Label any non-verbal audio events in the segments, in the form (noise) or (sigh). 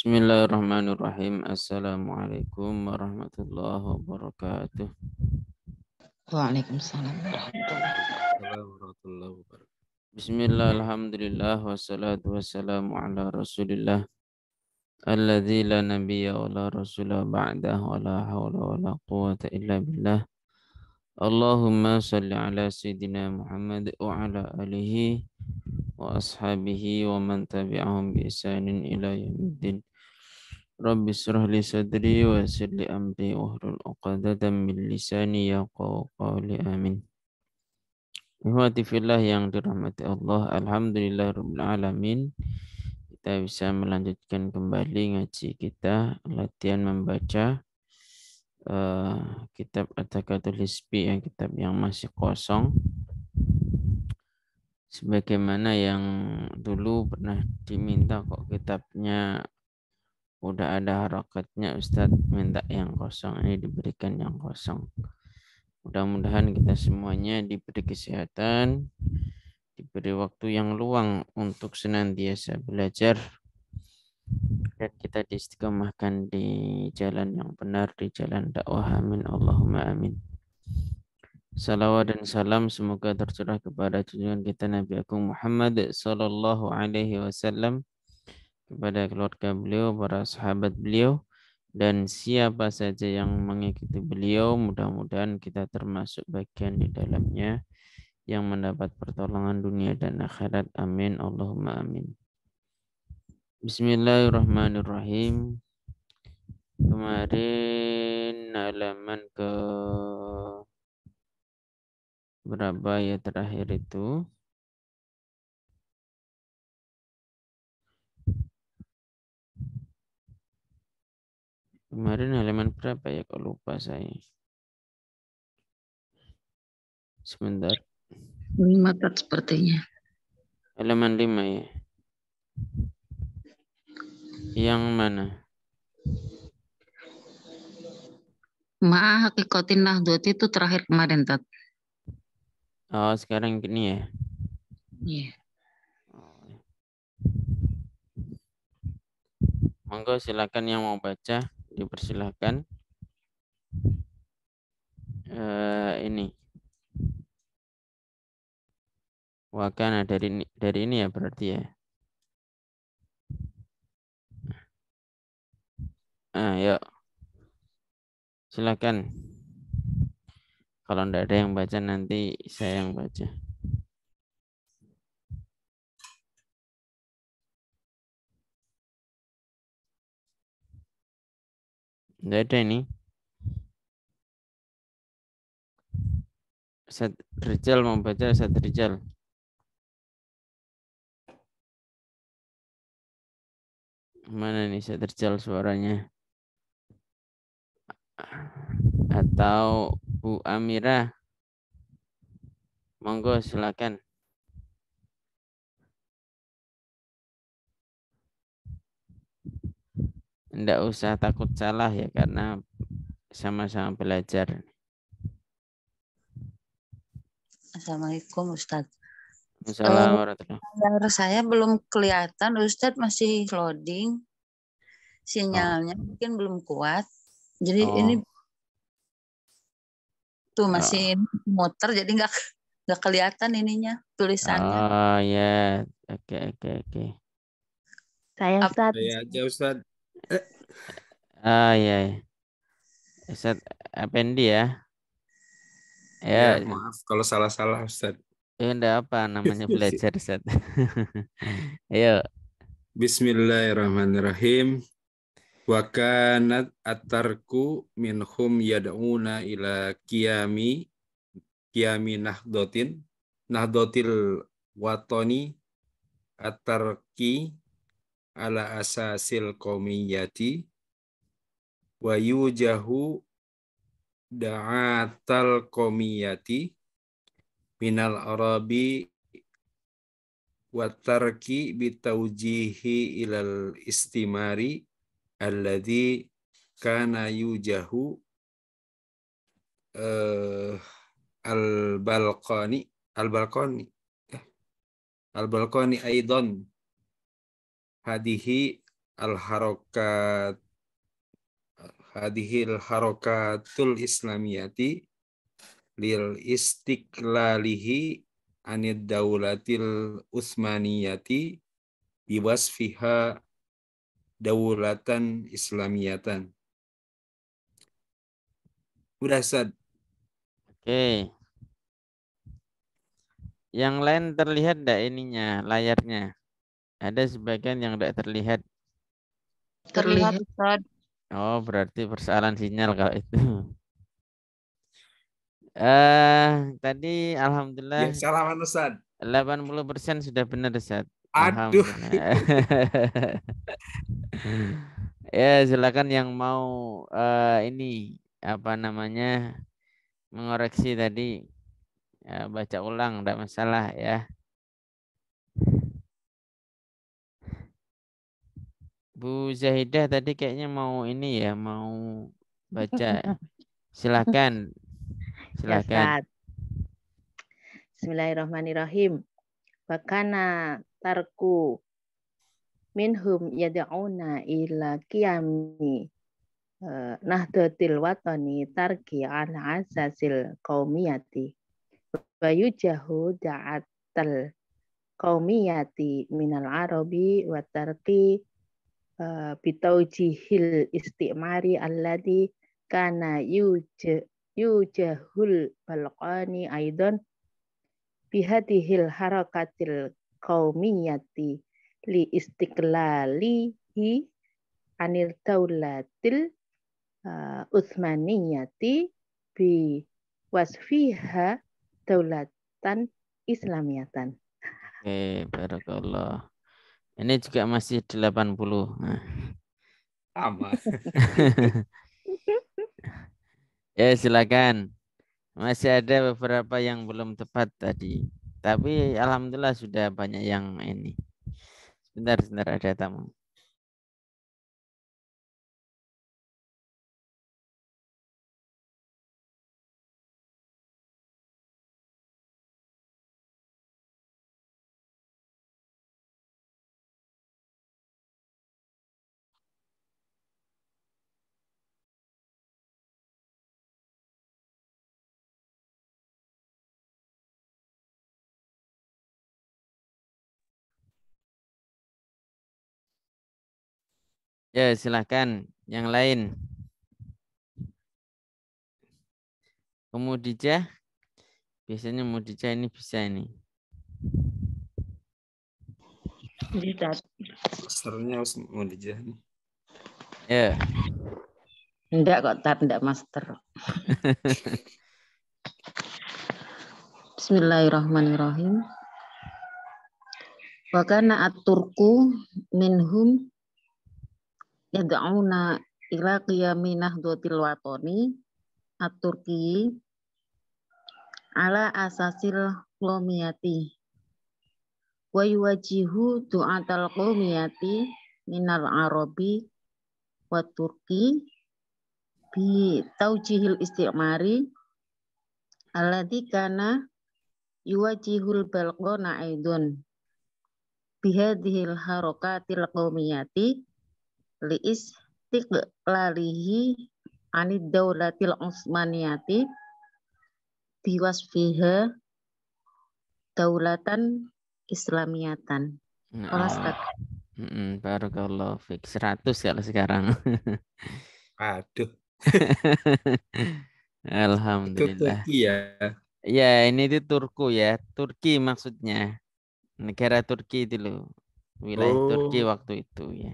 Bismillahirrahmanirrahim. Assalamualaikum warahmatullahi wabarakatuh. Waalaikumsalam warahmatullahi wabarakatuh. Bismillah, alhamdulillah, wassalatu wassalamu ala rasulillah. Alladzi la nabiyya wa la rasula ba'dah wa la hawla wa la quwata illa billah. Allahumma salli ala Sayyidina Muhammad wa ala alihi wa ashabihi wa man tabi'ahum bi isanin ila yamiddin. Rabbi surah li sadri wa yassir li amri wahlul 'uqdatam min lisani yaqau qawli amin. Ihwati fillah yang dirahmati Allah, alhamdulillah rabbil alamin. Kita bisa melanjutkan kembali ngaji kita, latihan membaca uh, kitab Atakatul Hisbi yang kitab yang masih kosong. Sebagaimana yang dulu pernah diminta kok kitabnya Udah ada harokatnya Ustadz minta yang kosong. Ini eh, diberikan yang kosong. Mudah-mudahan kita semuanya diberi kesehatan, diberi waktu yang luang untuk senantiasa belajar. Dan kita diistiqomahkan di jalan yang benar, di jalan dakwah. Amin. Allahumma amin. Salawat dan salam semoga tercurah kepada junjungan kita Nabi Agung Muhammad sallallahu alaihi wasallam kepada keluarga beliau, para sahabat beliau, dan siapa saja yang mengikuti beliau, mudah-mudahan kita termasuk bagian di dalamnya yang mendapat pertolongan dunia dan akhirat. Amin. Allahumma amin. Bismillahirrahmanirrahim. Kemarin halaman ke berapa ya terakhir itu? Kemarin halaman berapa ya? Kok lupa saya. Sebentar. Lima kan sepertinya. Halaman lima ya. Yang mana? Ma'a hakikatin dua itu terakhir kemarin, Tat. Oh, sekarang gini ya? Iya. Yeah. Oh. Monggo silakan yang mau baca dipersilahkan uh, ini wakana dari dari ini ya berarti ya ah ya silakan kalau tidak ada yang baca nanti saya yang baca de tenis. ini. set Rizal mau baca set Rizal. Mana nih set Rizal suaranya? Atau uh, Bu Amira? Ah, Monggo silakan. Tidak usah takut salah ya karena sama-sama belajar. Assalamualaikum Ustadz. Assalamualaikum. Um, eh, saya belum kelihatan Ustadz masih loading. Sinyalnya oh. mungkin belum kuat. Jadi oh. ini tuh masih oh. muter jadi nggak nggak kelihatan ininya tulisannya. Oh ya, yeah. oke okay, oke okay, oke. Okay. Saya Ustaz. Saya aja Ustaz. Ah iya. iya. Ustaz Effendi ya. Ya, ya maaf kalau salah-salah Ustaz. Ya enggak apa namanya (laughs) belajar Ustaz. (laughs) Ayo. Bismillahirrahmanirrahim. Wa kanat atarku minhum yad'una ila kiami kiami nahdotin nahdotil watoni atarki ala asasil qomiyati wa yujahu da'atal qomiyati minal arabi wa tarki bitaujihi ilal istimari alladhi kana yujahu uh, eh, al balqani al eh, balqani al balqani aidan hadihi al harokat hadihi al harokatul islamiyati lil istiklalihi anid daulatil usmaniyati biwasfiha daulatan islamiyatan udah sad oke okay. yang lain terlihat enggak ininya layarnya ada sebagian yang tidak terlihat. Terlihat, Ustaz. Oh, berarti persoalan sinyal kalau itu. (laughs) Eh, uh, tadi alhamdulillah. Ya, salaman Ustaz. 80% sudah benar Ustaz. Aduh. (laughs) ya, silakan yang mau uh, ini apa namanya mengoreksi tadi ya, baca ulang tidak masalah ya. Bu Zahidah tadi kayaknya mau ini ya, mau baca. (laughs) Silakan. Silakan. Ya, Bismillahirrahmanirrahim. Bakana tarku minhum yad'una ila qiyami eh, nahdatil watani tarki an asasil qaumiyati bayujahu da'atal qaumiyati minal arabi wa tarki Eh, bitaujihil istimari alladhi kana yujahul balqani aidan bihadihil harakatil minyati li istiklalihi anil taulatil uh, eh, uthmaniyati bi wasfiha daulatan islamiyatan. Oke, okay, barakallah. Ini juga masih 80. puluh. Sama. (laughs) ya silakan. Masih ada beberapa yang belum tepat tadi. Tapi alhamdulillah sudah banyak yang ini. Sebentar, sebentar ada tamu. Ya, silahkan. Yang lain. Kemudian biasanya mudija ini bisa ini. Masternya harus mudija nih. Ya. Enggak kok, tak enggak master. (laughs) Bismillahirrahmanirrahim. Wakana at-turku minhum yad'una ila qiyami nahdwatil watani at-turki ala asasil qawmiyati wa yuwajihu du'atal qawmiyati minal arabi wa turki bi taujihil istimari alladhi kana yuwajihul balqona aidun bihadhil harokatil qawmiyati lalihi anid daulatil biwas fiha daulatan islamiyatan. Baru kalau fix Barakallahu 100 kalau sekarang. Aduh. (laughs) Alhamdulillah. Turki ya. Ya, ini di Turku ya. Turki maksudnya. Negara Turki itu loh. Wilayah oh. Turki waktu itu ya.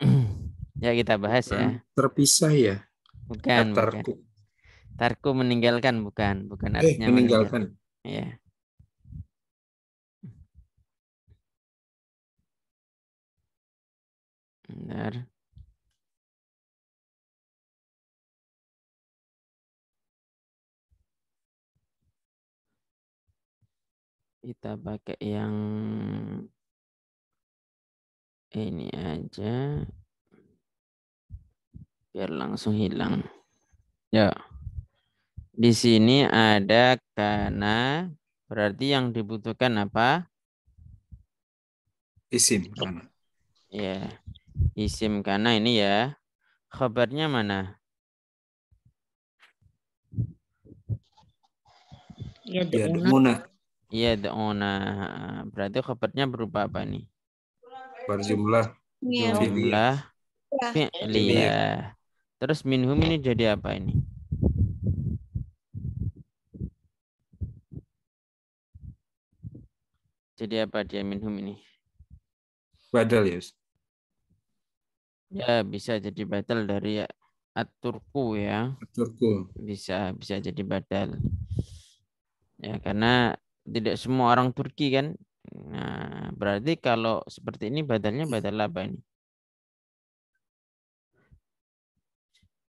(clears throat) ya kita bahas ya. Terpisah ya. Bukan. Eh, tarku. bukan. Tarku meninggalkan bukan, bukan eh, artinya meninggalkan. meninggalkan. Ya. Bentar. Kita pakai yang ini aja biar langsung hilang. Ya. Di sini ada karena berarti yang dibutuhkan apa? Isim karena. Ya. Isim karena ini ya. kabarnya mana? Ya, the owner. Ya, the owner. Iya, berarti kabarnya berupa apa nih? berjumlah iya. jumlah fi'liyah. Iya, iya. Terus minhum ini jadi apa ini? Jadi apa dia minhum ini? Badal, yes. Ya, bisa jadi badal dari aturku ya. Aturku. Bisa, bisa jadi badal. Ya, karena tidak semua orang Turki kan Nah, berarti kalau seperti ini batalnya iya. batal apa ini?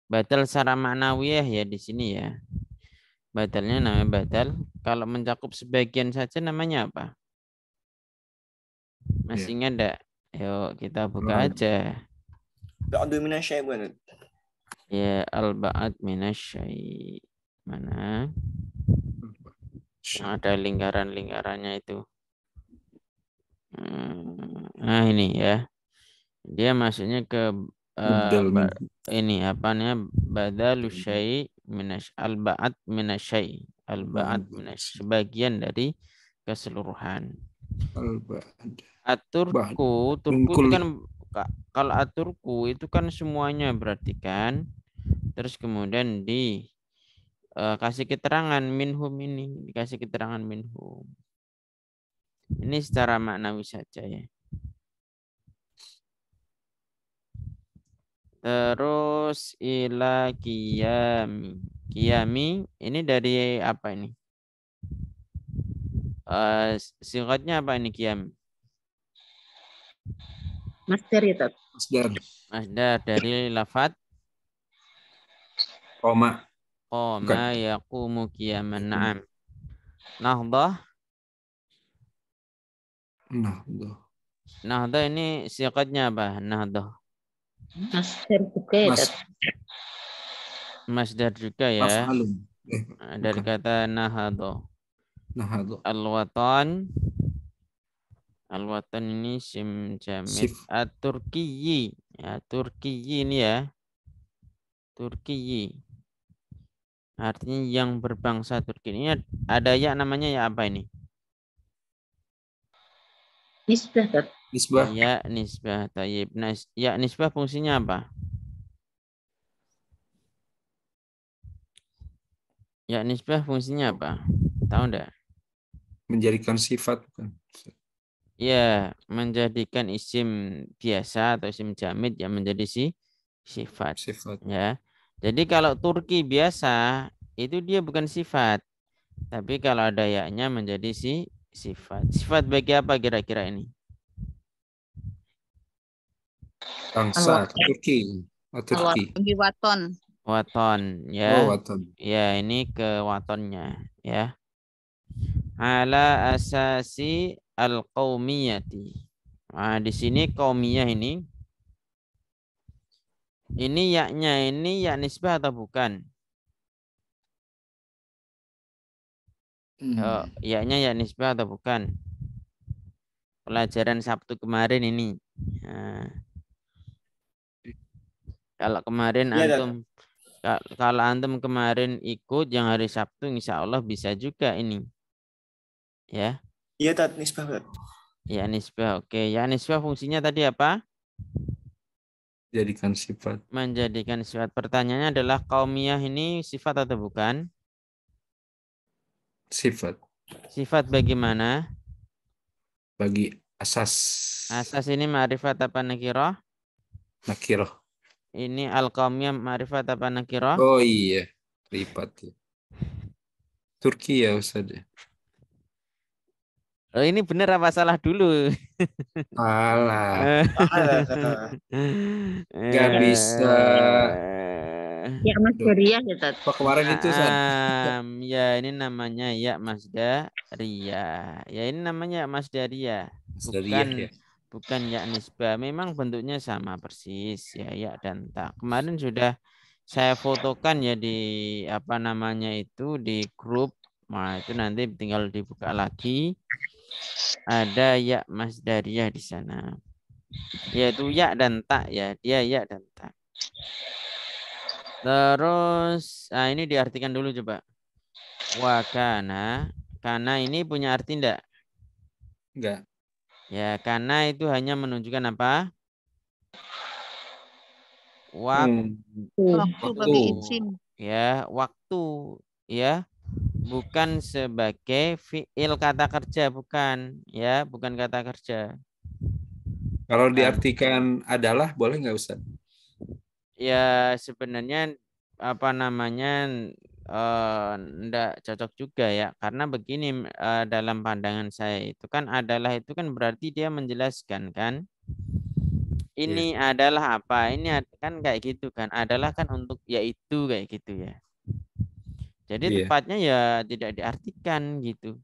batal secara maknawiyah ya di sini ya. batalnya namanya batal Kalau mencakup sebagian saja namanya apa? Masih iya. nggak ada? Yuk kita buka nah, aja. Ba'du minasyai Ya, al-ba'ad minasyai. Mana? Hmm. ada lingkaran-lingkarannya itu. Hmm, nah ini ya. Dia maksudnya ke uh, ini apa namanya badalu syai minas albaat al baat hmm. minas sebagian dari keseluruhan albaat aturku turku itu kan kalau aturku itu kan semuanya berarti kan terus kemudian di uh, kasih keterangan minhum ini dikasih keterangan minhum ini secara maknawi saja ya. Terus ila kiyami. Kiami ini dari apa ini? Uh, singkatnya apa ini kiyami? Masdar ya, Masdar. Masdar dari lafat Koma. Koma ya kumu kiyaman. na'am. Nahdoh. Nahdoh. Nahdoh ini siakatnya apa? Nahdoh. Masdar juga ya. Masdar juga ya. Eh, eh, dari kata nahdoh. Nahdoh. Alwatan. Alwatan ini sim jamit Aturkiyi. Ya, Turkiyi ini ya. Turkiyi. Artinya yang berbangsa Turki. Ini ada ya namanya ya apa ini? Nisbah. Nisbah. Ya, nisbah. Tayyib. nah ya, nisbah fungsinya apa? Ya, nisbah fungsinya apa? Tahu enggak? Menjadikan sifat. bukan? Ya, menjadikan isim biasa atau isim jamid yang menjadi si sifat. Sifat. Ya. Jadi kalau Turki biasa itu dia bukan sifat. Tapi kalau ada yaknya menjadi si Sifat. Sifat bagi apa kira-kira ini? Bangsa Turki. Oh, oh, Turki. Bagi waton. Waton, ya. Oh, waton. Ya, ini ke watonnya, ya. Ala asasi al-qaumiyati. Nah, di sini kaumiyah ini ini yaknya ini yak nisbah atau bukan? Oh, hmm. ya nya ya nisbah atau bukan? Pelajaran Sabtu kemarin ini. Nah. Kalau kemarin ya, antum ya. kalau antum kemarin ikut yang hari Sabtu insya Allah bisa juga ini. Ya. Iya, Tat, nisbah, Tat. Ya, nisbah. Oke, ya nisbah fungsinya tadi apa? menjadikan sifat. Menjadikan sifat. Pertanyaannya adalah kaumiyah ini sifat atau bukan? Sifat. Sifat bagaimana? Bagi asas. Asas ini ma'rifat apa nakiroh? Nakiroh. Ini alkomia ma'rifat apa nakiroh? Oh iya, lipat. Ya. Turki ya Ustaz. Ya? Oh, ini benar apa salah dulu? Alah. Alah. Gak bisa. Eh. Ya Mas ya Tat. Oh, kemarin itu San. Um, ya ini namanya ya Mas Daria. Ya ini namanya Mas Daria, Bukan ya. bukan ya nisbah. Memang bentuknya sama persis ya ya dan tak. Kemarin sudah saya fotokan ya di apa namanya itu di grup. Nah, itu nanti tinggal dibuka lagi. Ada ya Daria di sana. Yaitu ya dan tak ya. Dia ya dan tak. Terus, ah ini diartikan dulu coba. Wakana, karena ini punya arti enggak? Enggak. Ya, karena itu hanya menunjukkan apa? Hmm. Waktu. Waktu. Ya, waktu. Ya, bukan sebagai fiil kata kerja, bukan. Ya, bukan kata kerja. Kalau nah. diartikan adalah, boleh nggak Ustaz? ya sebenarnya apa namanya tidak eh, uh, cocok juga ya karena begini uh, dalam pandangan saya itu kan adalah itu kan berarti dia menjelaskan kan ini yeah. adalah apa ini kan kayak gitu kan adalah kan untuk yaitu kayak gitu ya jadi yeah. tepatnya ya tidak diartikan gitu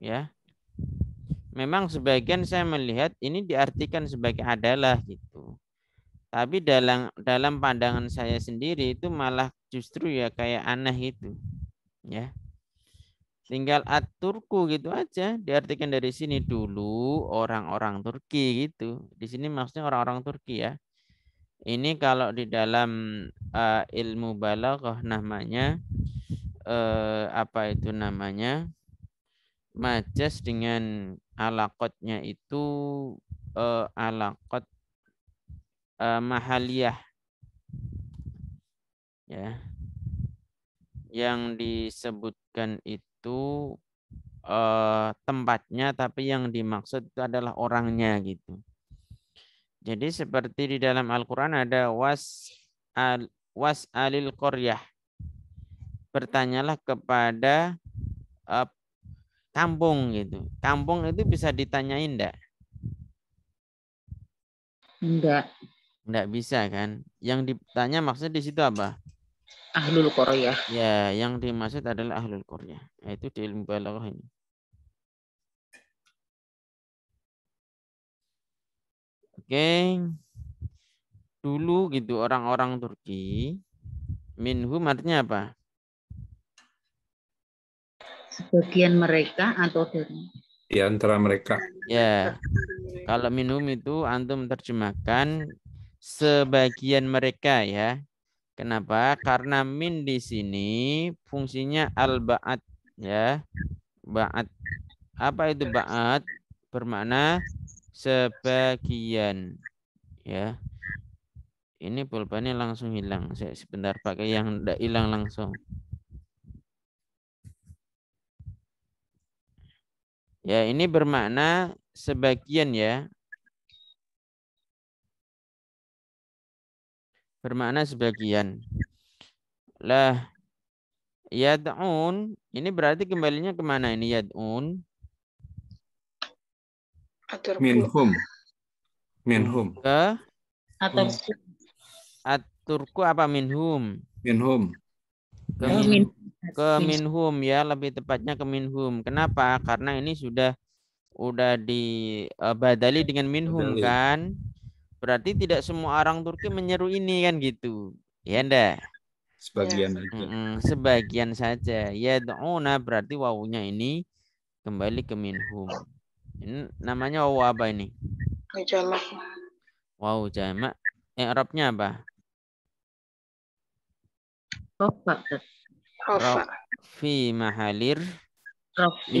ya memang sebagian saya melihat ini diartikan sebagai adalah gitu tapi dalam dalam pandangan saya sendiri itu malah justru ya kayak aneh itu. Ya. Tinggal aturku gitu aja diartikan dari sini dulu orang-orang Turki gitu. Di sini maksudnya orang-orang Turki ya. Ini kalau di dalam uh, ilmu balaghah namanya uh, apa itu namanya majas dengan alakotnya itu uh, eh, alakot uh, eh, mahaliyah ya yang disebutkan itu uh, tempatnya tapi yang dimaksud itu adalah orangnya gitu jadi seperti di dalam Al-Quran ada was al was alil koryah bertanyalah kepada uh, kampung gitu kampung itu bisa ditanyain enggak enggak Nggak bisa kan? Yang ditanya maksudnya di situ apa? Ahlul Korea. Ya, yang dimaksud adalah Ahlul Korea. Itu di ilmu balaghah ini. Oke. Dulu gitu orang-orang Turki minhum artinya apa? Sebagian mereka atau dari di antara mereka. Ya. Kalau minum itu antum terjemahkan sebagian mereka ya. Kenapa? Karena min di sini fungsinya al-ba'at ya. Ba'at. Apa itu ba'at? Bermakna sebagian ya. Ini pulpennya langsung hilang. Saya sebentar pakai yang tidak hilang langsung. Ya, ini bermakna sebagian ya. bermakna sebagian. Lah yad'un ini berarti kembalinya kemana ini yad'un? Minhum. Minhum. Ke? Aturku. Aturku apa minhum? Minhum. Ke, min, ke minhum ya lebih tepatnya ke minhum. Kenapa? Karena ini sudah udah dibadali eh, dengan minhum badali. kan? Berarti tidak semua orang Turki menyeru ini kan gitu. Ya ndak? Sebagian ya. saja. Mm-mm, sebagian saja. Ya doona berarti wawunya ini kembali ke minhum. Ini namanya wawu apa ini? Jamak. Wawu jamak. Eh, Arabnya apa? Rofa. Rofa. Fi mahalir. Rofi.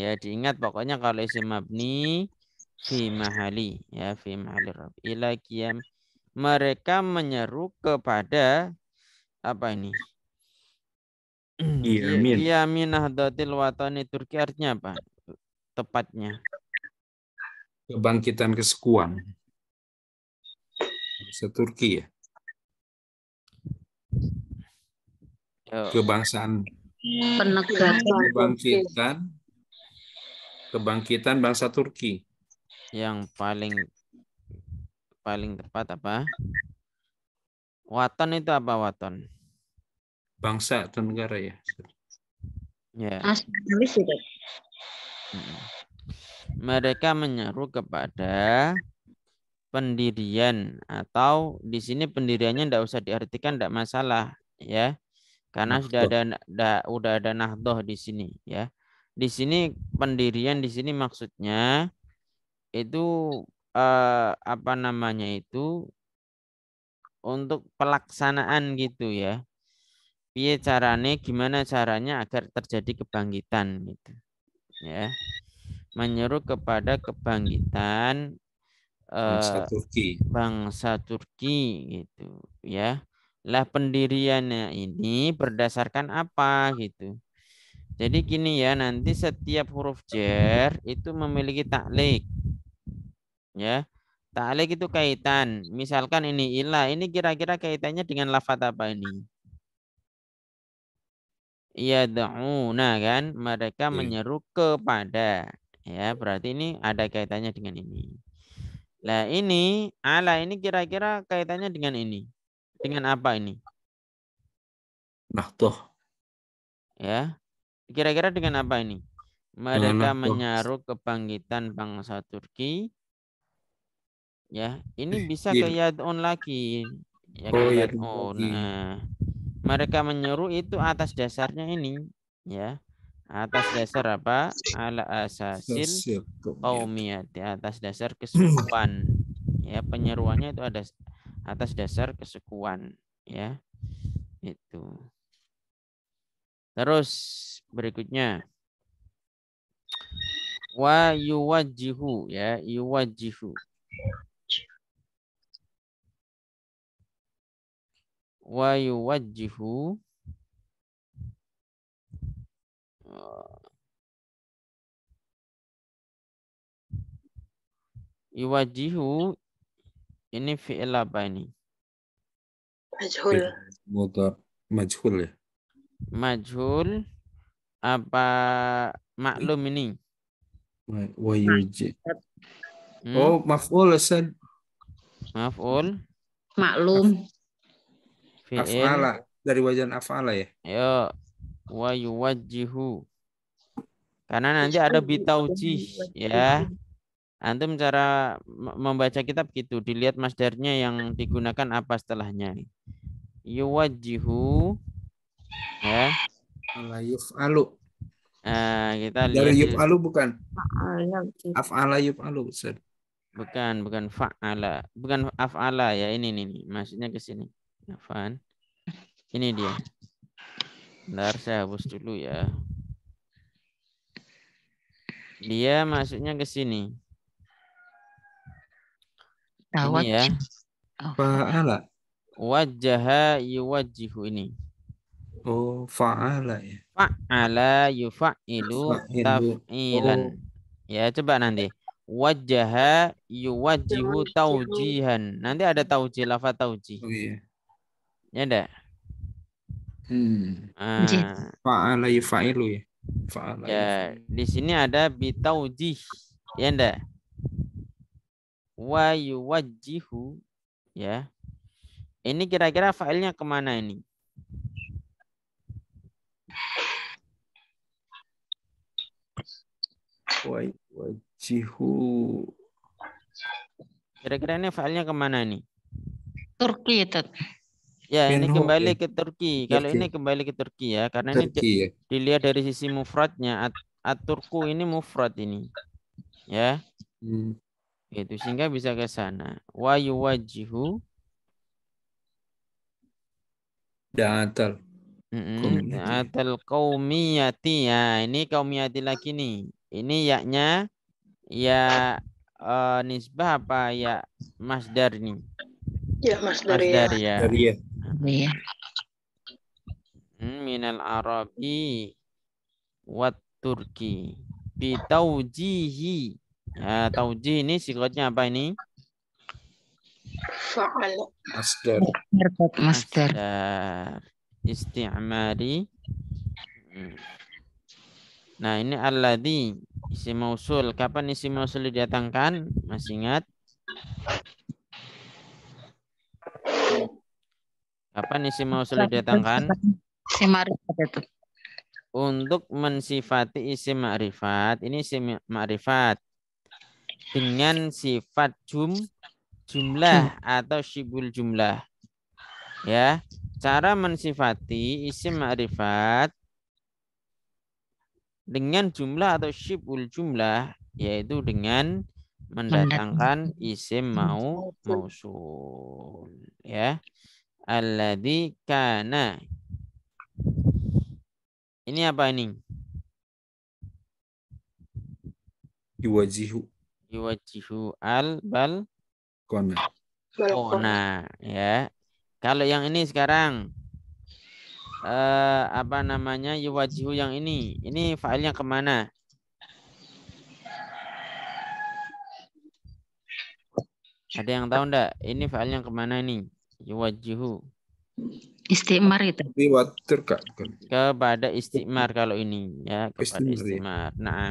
ya diingat pokoknya kalau isim mabni fi mahali ya fi mahali rob ila kiam mereka menyeru kepada apa ini Yamin. Iya, Yamin Watani Turki artinya apa? Tepatnya. Kebangkitan kesekuan. bangsa Turki ya. Kebangsaan. Penegakan. Kebangkitan. Kebangkitan bangsa Turki. Yang paling paling tepat apa? Waton itu apa waton? Bangsa atau negara ya. Ya. Mereka menyeru kepada pendirian atau di sini pendiriannya tidak usah diartikan tidak masalah ya karena Nahdoh. sudah ada da, udah ada nahdoh di sini ya di sini pendirian di sini maksudnya itu eh, apa namanya itu untuk pelaksanaan gitu ya. biar carane gimana caranya agar terjadi kebangkitan gitu. Ya. Menyeru kepada kebangkitan eh, bangsa Turki. Bangsa Turki gitu ya. Lah pendiriannya ini berdasarkan apa gitu. Jadi gini ya, nanti setiap huruf jer itu memiliki taklik ya. Ta'alik itu kaitan. Misalkan ini ilah, ini kira-kira kaitannya dengan lafadz apa ini? Yad'una kan, mereka hmm. menyeru kepada. Ya, berarti ini ada kaitannya dengan ini. Lah ini ala ini kira-kira kaitannya dengan ini. Dengan apa ini? Nahtoh. Ya. Kira-kira dengan apa ini? Mereka menyaruh kebangkitan bangsa Turki ya ini bisa yeah. ke yad'un lagi ya oh, iya on. Nah, mereka menyeru itu atas dasarnya ini ya atas dasar apa ala asasil ya? qaumiyati atas dasar kesukuan ya penyeruannya itu ada atas dasar kesukuan ya itu terus berikutnya wa yuwajihu ya yuwajihu wa yuwajjihu yuwajjihu ini fi'il apa ini? Majhul. Mudhar. Majhul ya. Majhul apa maklum ini? wa yuwajjihu hmm? Oh, maf'ul Ustaz. Maf'ul. Maklum. Fi'il. Af'ala. Dari wajan af'ala ya? Ya. Wa yuwajjihu. Karena nanti ada bitaujih ya. Antum cara membaca kitab gitu. Dilihat masdarnya yang digunakan apa setelahnya. Yuwajjihu. Ya. Ala yuf'alu. Nah, kita lihat. Dari yuf'alu bukan? Af'ala yuf'alu. Bukan, bukan fa'ala. Bukan af'ala ya ini nih. Maksudnya ke sini. Afan. Ini dia. Bentar saya hapus dulu ya. Dia masuknya ke sini. Tawat. Ini ya. Oh. Fa'ala. Wajaha yuwajihu ini. Oh, fa'ala ya. Fa'ala yufa'ilu taf'ilan. Oh. Ya, coba nanti. Wajaha yuwajihu taujihan. Nanti ada taujih, lafa taujih. Oh, iya. Ya enggak? Hmm. Uh, ah. Fa'ala yufa'ilu ya. Fa'ala. Ya, di sini ada bitaujih. Ya enggak? Wa yuwajjihu ya. Ini kira-kira failnya kemana ini? Wa yuwajjihu. Kira-kira ini failnya kemana ini Turki ya, Ya, ini kembali ya. ke Turki. Turki. Kalau ini kembali ke Turki ya, karena Turki, ini ya. dilihat dari sisi mufradnya. At Aturku ini mufrad ini. Ya. Hmm. Itu sehingga bisa ke sana. Wa yuwajihu da'atal. Mm -mm. Atal kaumiyati. Ya, ini kaumiyati lagi nih. Ini yaknya ya uh, nisbah apa ya masdar nih? Ya masdar, ya. masdar ya. ya. Arabi hmm, Minal Arabi wat Turki. taujihi. Ya, tauji ini sifatnya apa ini? Fa'al. Masdar. Masdar. Isti'mari. Hmm. Nah, ini alladhi isi mausul. Kapan isi mausul didatangkan? Masih ingat? Kapan mau mausul didatangkan? Isi ma'rifat itu. Untuk mensifati isi ma'rifat, ini isi ma'rifat dengan sifat jum jumlah atau syibul jumlah. Ya, cara mensifati isi ma'rifat dengan jumlah atau syibul jumlah yaitu dengan mendatangkan isim mau mausul ya alladhi kana. Ini apa ini? Yuwajihu. Yuwajihu al bal kona. Kona ya. Kalau yang ini sekarang Uh, apa namanya yuwajihu yang ini? Ini failnya kemana? Ada yang tahu enggak? Ini failnya kemana ini? yuwajihu istimar itu Kak. kepada istimar kalau ini ya kepada istimar, Nah,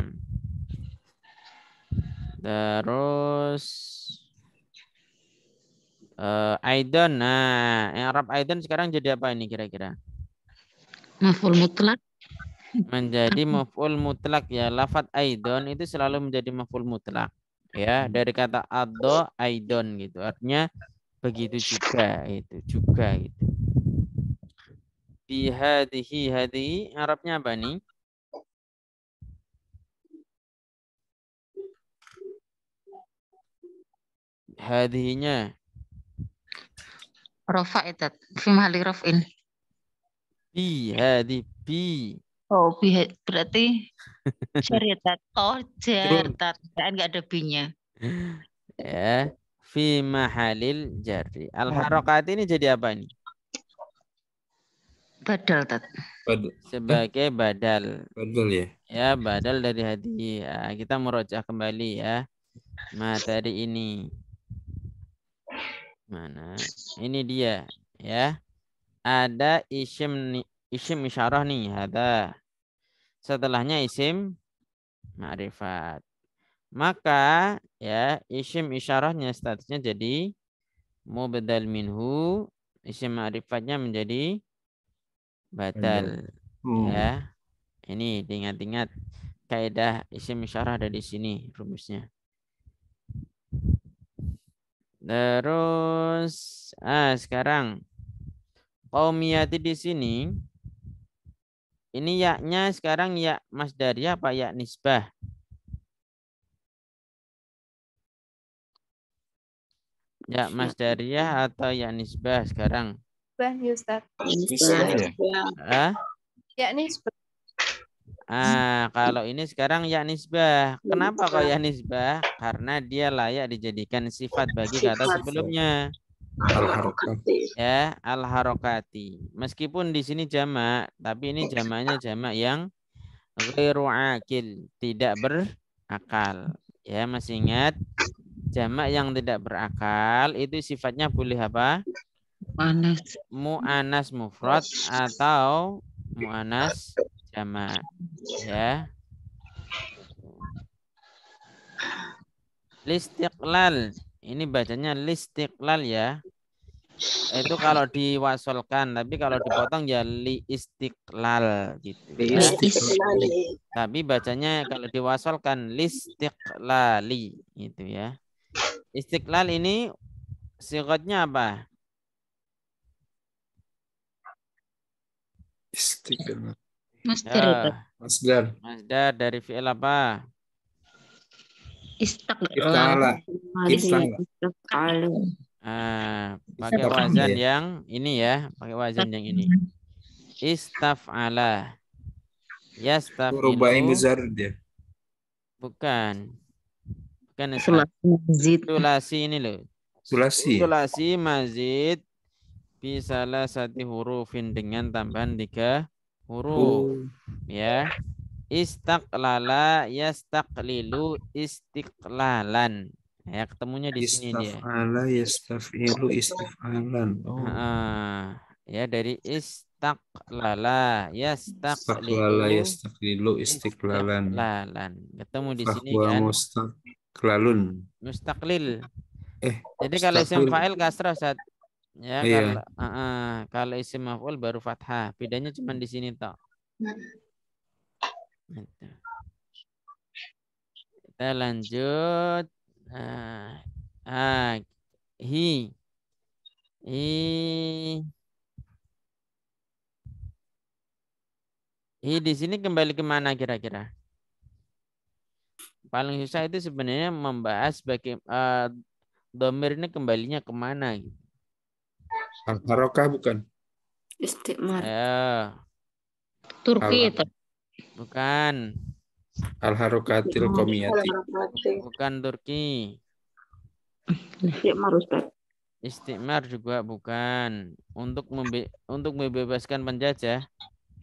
terus uh, Aidan, nah yang Arab Aidan sekarang jadi apa ini kira-kira maful mutlak menjadi maful mutlak ya lafat Aidan itu selalu menjadi maful mutlak ya dari kata ado Aidan gitu artinya begitu juga itu juga itu bihadhi hadi harapnya Arabnya apa nih hadhinya rofa itu fi rofin bi hadi bi oh bi berarti cerita (laughs) oh cerita kan nggak ada binya ya fi mahalil jari. Al harokat ini jadi apa ini? Badal, Tat. Badal. Sebagai eh? badal. Badal ya. Ya, badal dari Ya, Kita merojah kembali ya materi ini. Mana? Ini dia ya. Ada isim isim isyarah nih, ada. Setelahnya isim ma'rifat. Maka ya isim isyarahnya statusnya jadi mubdal minhu, isim ma'rifatnya menjadi batal. Hmm. Ya. Ini ingat ingat kaidah isim isyarah ada di sini rumusnya. Terus ah sekarang qaumiyati di sini ini yaknya sekarang ya masdariyah pak yak nisbah? Ya, Mas Daria atau ya Nisbah sekarang? Nisbah, Ustaz. Nisbah. Ya, ya Nisbah. Ah, kalau ini sekarang ya nisbah. Kenapa kok ya nisbah? Karena dia layak dijadikan sifat bagi kata sebelumnya. Al-harokati. Ya, al-harokati. Meskipun di sini jamak, tapi ini jamaknya jamak yang ghairu akil, tidak berakal. Ya, masih ingat Jamak yang tidak berakal itu sifatnya boleh apa? Mu'anas. Mu'anas mufrad atau mu'anas jamak. Ya. Listiqlal. Ini bacanya listiqlal ya. Itu kalau diwasolkan, tapi kalau dipotong ya li istiqlal gitu. Ya. Tapi bacanya kalau diwasolkan listiqlali gitu ya. Istiqlal ini sifatnya apa? Istiqlal. Masdar. Ya. Masdar. Masdar dari fi'il apa? Istiqlal. Istiqlal. Ah, pakai wazan yang ini ya, pakai wazan yang ini. Istaf'ala. Yastaf'ilu. Rubai muzar dia. Ya? Bukan. Kan sulasi Sulasi ini loh. Sulasi. Sulasi mazid lah satu hurufin dengan tambahan tiga huruf. Uh. Ya. Istaklala yastaklilu istiklalan. Ya, ketemunya di sini dia. Ya. Istafala yastafilu istifalan. Oh. Ah, ya dari istaklala yastaklilu istaklala yastaklilu istiklalan. Ketemu di sini kan kelalun Mustaklil. Eh. Jadi kalau isim fa'il kasrah Ustaz. Ya, iya. kalau, uh, uh, kalau isim maf'ul baru fathah. Bedanya cuma di sini toh. Gitu. Kita lanjut. Uh, uh, hi. Hi. Hi di sini kembali kemana kira-kira? paling susah itu sebenarnya membahas bagi uh, domir ini kembalinya kemana gitu. Barokah bukan? Istimar. Ya. Turki itu. Bukan. Al Harokatil Komiyati. Bukan Turki. Istimar Ustaz. Istimar juga bukan. Untuk membe untuk membebaskan penjajah.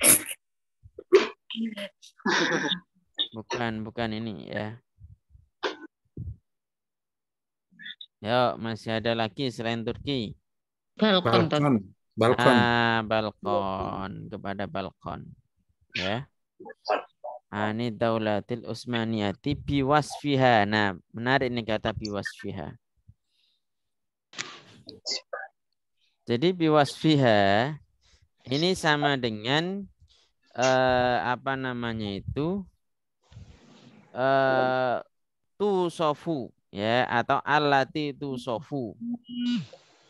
(laughs) Bukan, bukan ini ya. Ya, masih ada lagi selain Turki. Balkon. Balkon. Balkon. Ah, balkon kepada balkon. Ya. Ani ah, daulatil Utsmaniyati wasfiha. Nah, menarik nih kata wasfiha. Jadi wasfiha ini sama dengan eh, apa namanya itu Eh, tu sofu ya atau alati tu sofu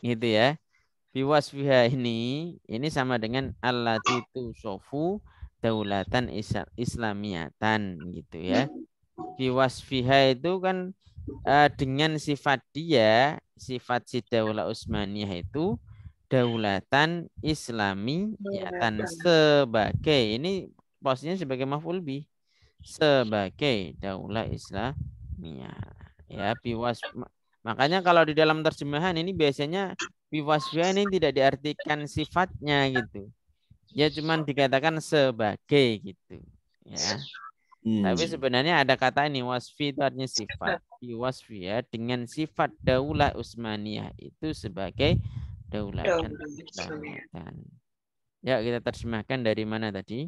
gitu ya biha ini ini sama dengan alati tu sofu daulatan islamiatan gitu ya biha itu kan uh, dengan sifat dia sifat si daulah usmaniyah itu daulatan islamiatan sebagai ini posnya sebagai maf'ul bih sebagai daulah Islamiyah. Ya, biwas makanya kalau di dalam terjemahan ini biasanya biwasfia ini tidak diartikan sifatnya gitu. Ya cuman dikatakan sebagai gitu, ya. Hmm. Tapi sebenarnya ada kata ini wasfi itu artinya sifat. Wasfi ya dengan sifat daulah Utsmaniyah itu sebagai daulah. daulah. Ya kita terjemahkan dari mana tadi?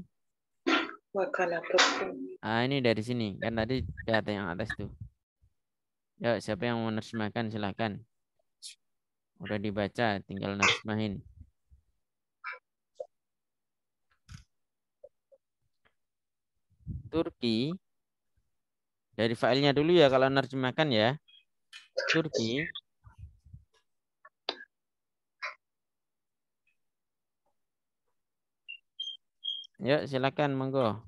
Ah, ini dari sini. Kan tadi data yang atas tuh. Ya, siapa yang mau nerjemahkan silahkan. Udah dibaca, tinggal nerjemahin. Turki dari failnya dulu ya kalau nerjemahkan ya. Turki Yuk, ya, silakan monggo.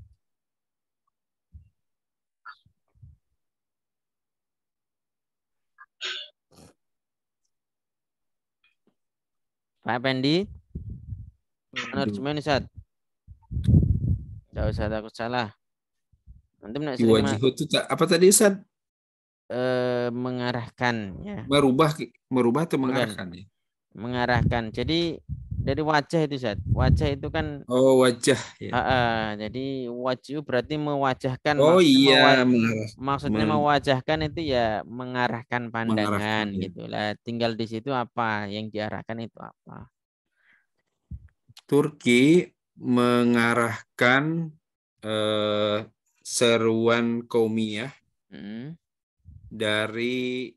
Pak Pendi? Penerjemahan saat Tidak usah takut salah. Antum nak Wajib itu apa tadi Ustaz? E, mengarahkan ya. Merubah merubah atau mengarahkan ya? Mengarahkan. Jadi dari wajah itu Zat. Wajah itu kan Oh, wajah ya. Uh, uh, jadi wajib berarti mewajahkan Oh maksudnya iya, mewajah, Maksudnya men mewajahkan itu ya mengarahkan pandangan mengarahkan, ya. Gitu Tinggal di situ apa yang diarahkan itu apa. Turki mengarahkan uh, seruan kaumiah hmm. dari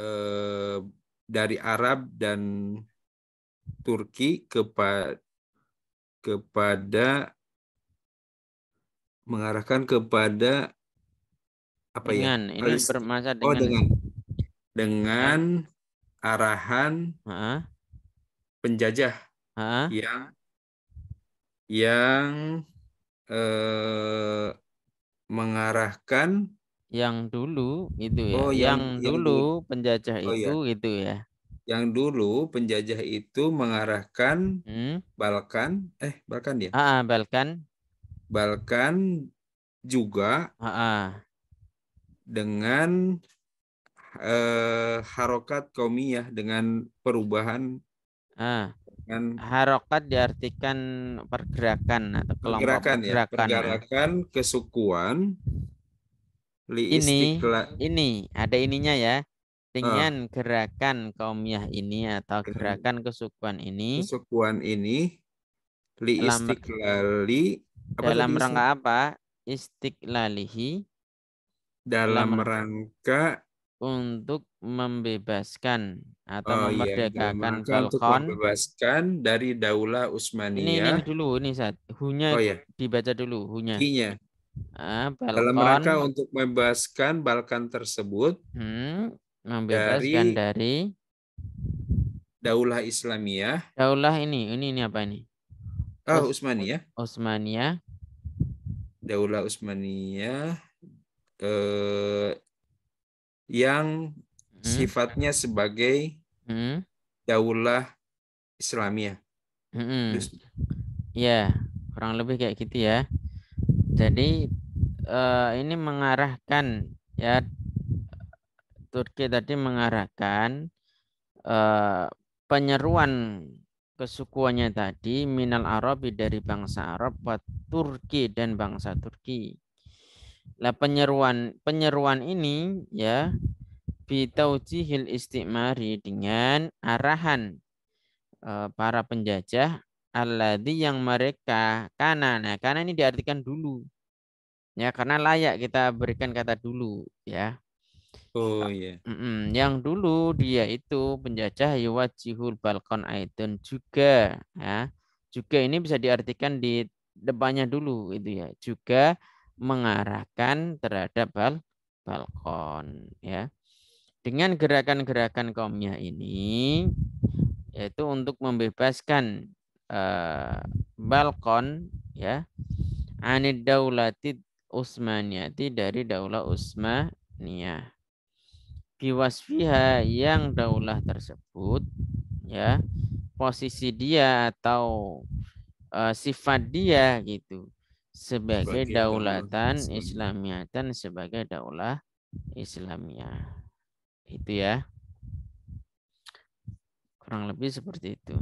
uh, dari Arab dan Turki kepa kepada mengarahkan kepada apa ya? dengan, ya? Ini bermasa dengan. Oh dengan dengan arahan ha? penjajah ha? yang yang eh, mengarahkan yang dulu itu ya. Oh, yang, yang dulu dulu penjajah oh, iya. itu ya. gitu ya yang dulu penjajah itu mengarahkan hmm. Balkan, eh Balkan ya? Ah, Balkan. Balkan juga ah. dengan eh, harokat komiyah dengan perubahan. Ah. Dengan harokat diartikan pergerakan atau kelompok pergerakan, ya, pergerakan, ya, pergerakan kesukuan. ini, ini ada ininya ya dengan uh, gerakan kaumiyah ini atau mhm. gerakan kesukuan ini kesukuan ini li dalam, istiklali apa dalam tadi? rangka apa istiklalihi dalam, dalam rangka untuk membebaskan atau oh, iya, memerdekakan iya, Balkon membebaskan dari Daulah Utsmaniyah. Ini, ini dulu ini saat hunya oh, iya. dibaca dulu hunya. Iya. Ah, Dalam rangka untuk membebaskan Balkan tersebut hmm, Membebaskan dari, dari Daulah Islamiyah. Daulah ini, ini ini apa ini? Oh, Utsmaniyah. Utsmaniyah. Daulah Utsmaniyah eh yang hmm. sifatnya sebagai hmm. daulah Islamiyah. Hmm. Ya, kurang lebih kayak gitu ya. Jadi eh, ini mengarahkan ya Turki tadi mengarahkan uh, penyeruan kesukuannya tadi minal Arabi dari bangsa Arab buat Turki dan bangsa Turki. Lah penyeruan penyeruan ini ya bitaujihil istimari dengan arahan uh, para penjajah alladhi yang mereka karena nah karena ini diartikan dulu ya karena layak kita berikan kata dulu ya Iya. Oh iya. Yeah. Mm -mm. Yang dulu dia itu penjajah yuwajihul balkon aitun juga ya. Juga ini bisa diartikan di depannya dulu itu ya. Juga mengarahkan terhadap bal balkon ya. Dengan gerakan-gerakan kaumnya ini yaitu untuk membebaskan eh, balkon ya anid daulati Utsmaniyah dari daulah Utsmaniyah biwasfiha yang daulah tersebut ya posisi dia atau uh, sifat dia gitu sebagai daulatan Islamiyah dan sebagai daulah Islamiyah itu ya kurang lebih seperti itu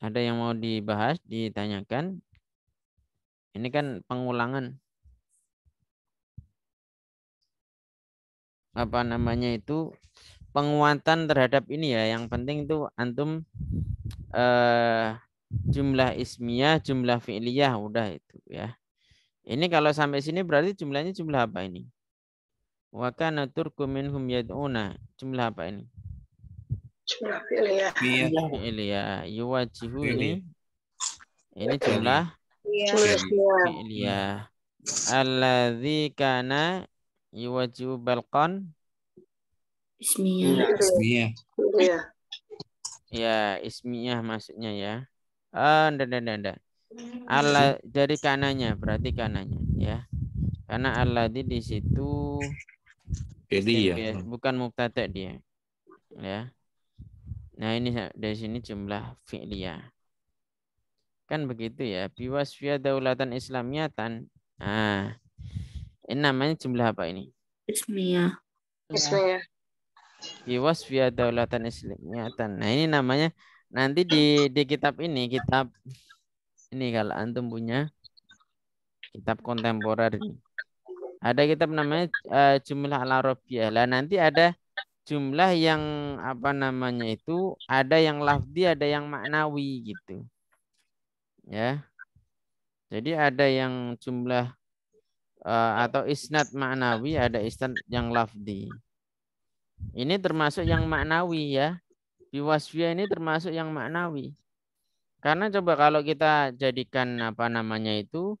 ada yang mau dibahas ditanyakan ini kan pengulangan apa namanya itu penguatan terhadap ini ya. Yang penting itu antum eh, jumlah ismiyah, jumlah fi'liyah udah itu ya. Ini kalau sampai sini berarti jumlahnya jumlah apa ini? wakana kana turku minhum yad'una. Jumlah apa ini? Jumlah fi'liyah. Iya. Yuwajihu ini. Ini jumlah iya. fi'liyah. di kana Iwaju balkon. Ismiyah. Ismiyah. Ya, ismiyah iya. iya, maksudnya ya. Eh, oh, enggak, enggak, enggak. Allah dari kanannya, berarti kanannya ya. Karena Allah di di situ jadi ya. Bukan mubtada dia. Ya. Nah, ini dari sini jumlah fi'liyah. Kan begitu ya. Biwasfiyah daulatan islamiyatan. Ah namanya jumlah apa ini? Ismiyah. Ismiyah. via daulatan islamiyatan. Nah ini namanya nanti di di kitab ini kitab ini kalau antum punya kitab kontemporer ini. Ada kitab namanya uh, jumlah al arabiyah. Lah nanti ada jumlah yang apa namanya itu ada yang lafdi ada yang maknawi gitu. Ya. Jadi ada yang jumlah uh, atau isnad maknawi ada isnad yang lafdi ini termasuk yang maknawi ya biwasfiyah ini termasuk yang maknawi karena coba kalau kita jadikan apa namanya itu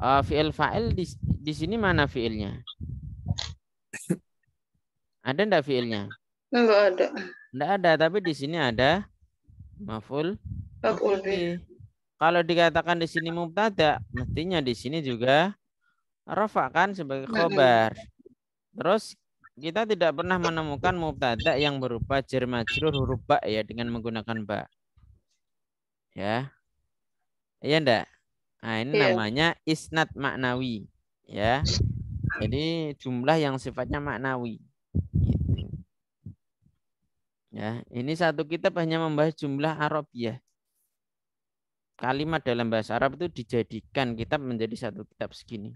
uh, fiil fa'il di, di sini mana fiilnya ada enggak fiilnya enggak ada enggak ada tapi di sini ada maful maful kalau dikatakan di sini mubtada mestinya di sini juga rafa kan sebagai khobar. Terus kita tidak pernah menemukan mubtada yang berupa jar majrur huruf ba ya dengan menggunakan ba. Ya. Iya ndak? Nah, ini yeah. namanya isnad maknawi, ya. Jadi jumlah yang sifatnya maknawi. Gitu. Ya, ini satu kitab hanya membahas jumlah Arab ya. Kalimat dalam bahasa Arab itu dijadikan kitab menjadi satu kitab segini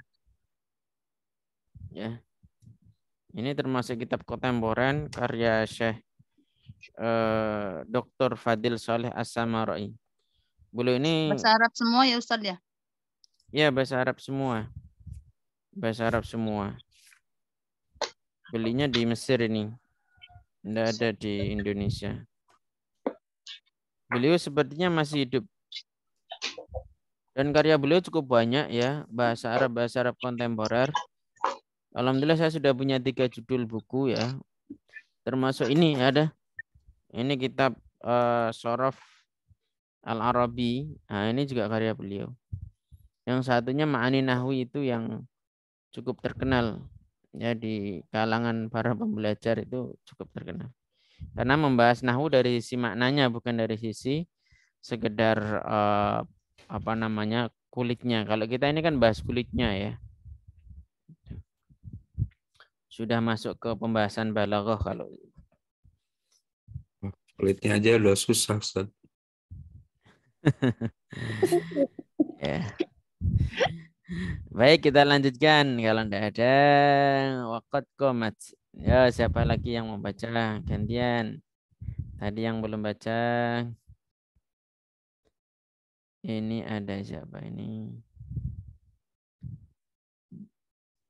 ya. Ini termasuk kitab kontemporer karya Syekh eh, Dr. Fadil Soleh As-Samarai. Beliau ini bahasa Arab semua ya Ustaz ya? Ya, bahasa Arab semua. Bahasa Arab semua. Belinya di Mesir ini. Tidak ada di Indonesia. Beliau sepertinya masih hidup. Dan karya beliau cukup banyak ya, bahasa Arab, bahasa Arab kontemporer. Alhamdulillah saya sudah punya tiga judul buku ya. Termasuk ini ada. Ini kitab uh, Sorof Al-Arabi. Nah, ini juga karya beliau. Yang satunya Ma'ani Nahwi itu yang cukup terkenal. Ya, di kalangan para pembelajar itu cukup terkenal. Karena membahas Nahwu dari sisi maknanya, bukan dari sisi sekedar uh, apa namanya kulitnya. Kalau kita ini kan bahas kulitnya ya sudah masuk ke pembahasan balaghah kalau kulitnya aja udah susah Ustaz. (laughs) ya. Baik, kita lanjutkan kalau tidak ada wakat komat. Ya, siapa lagi yang mau baca? Gantian. Tadi yang belum baca. Ini ada siapa ini?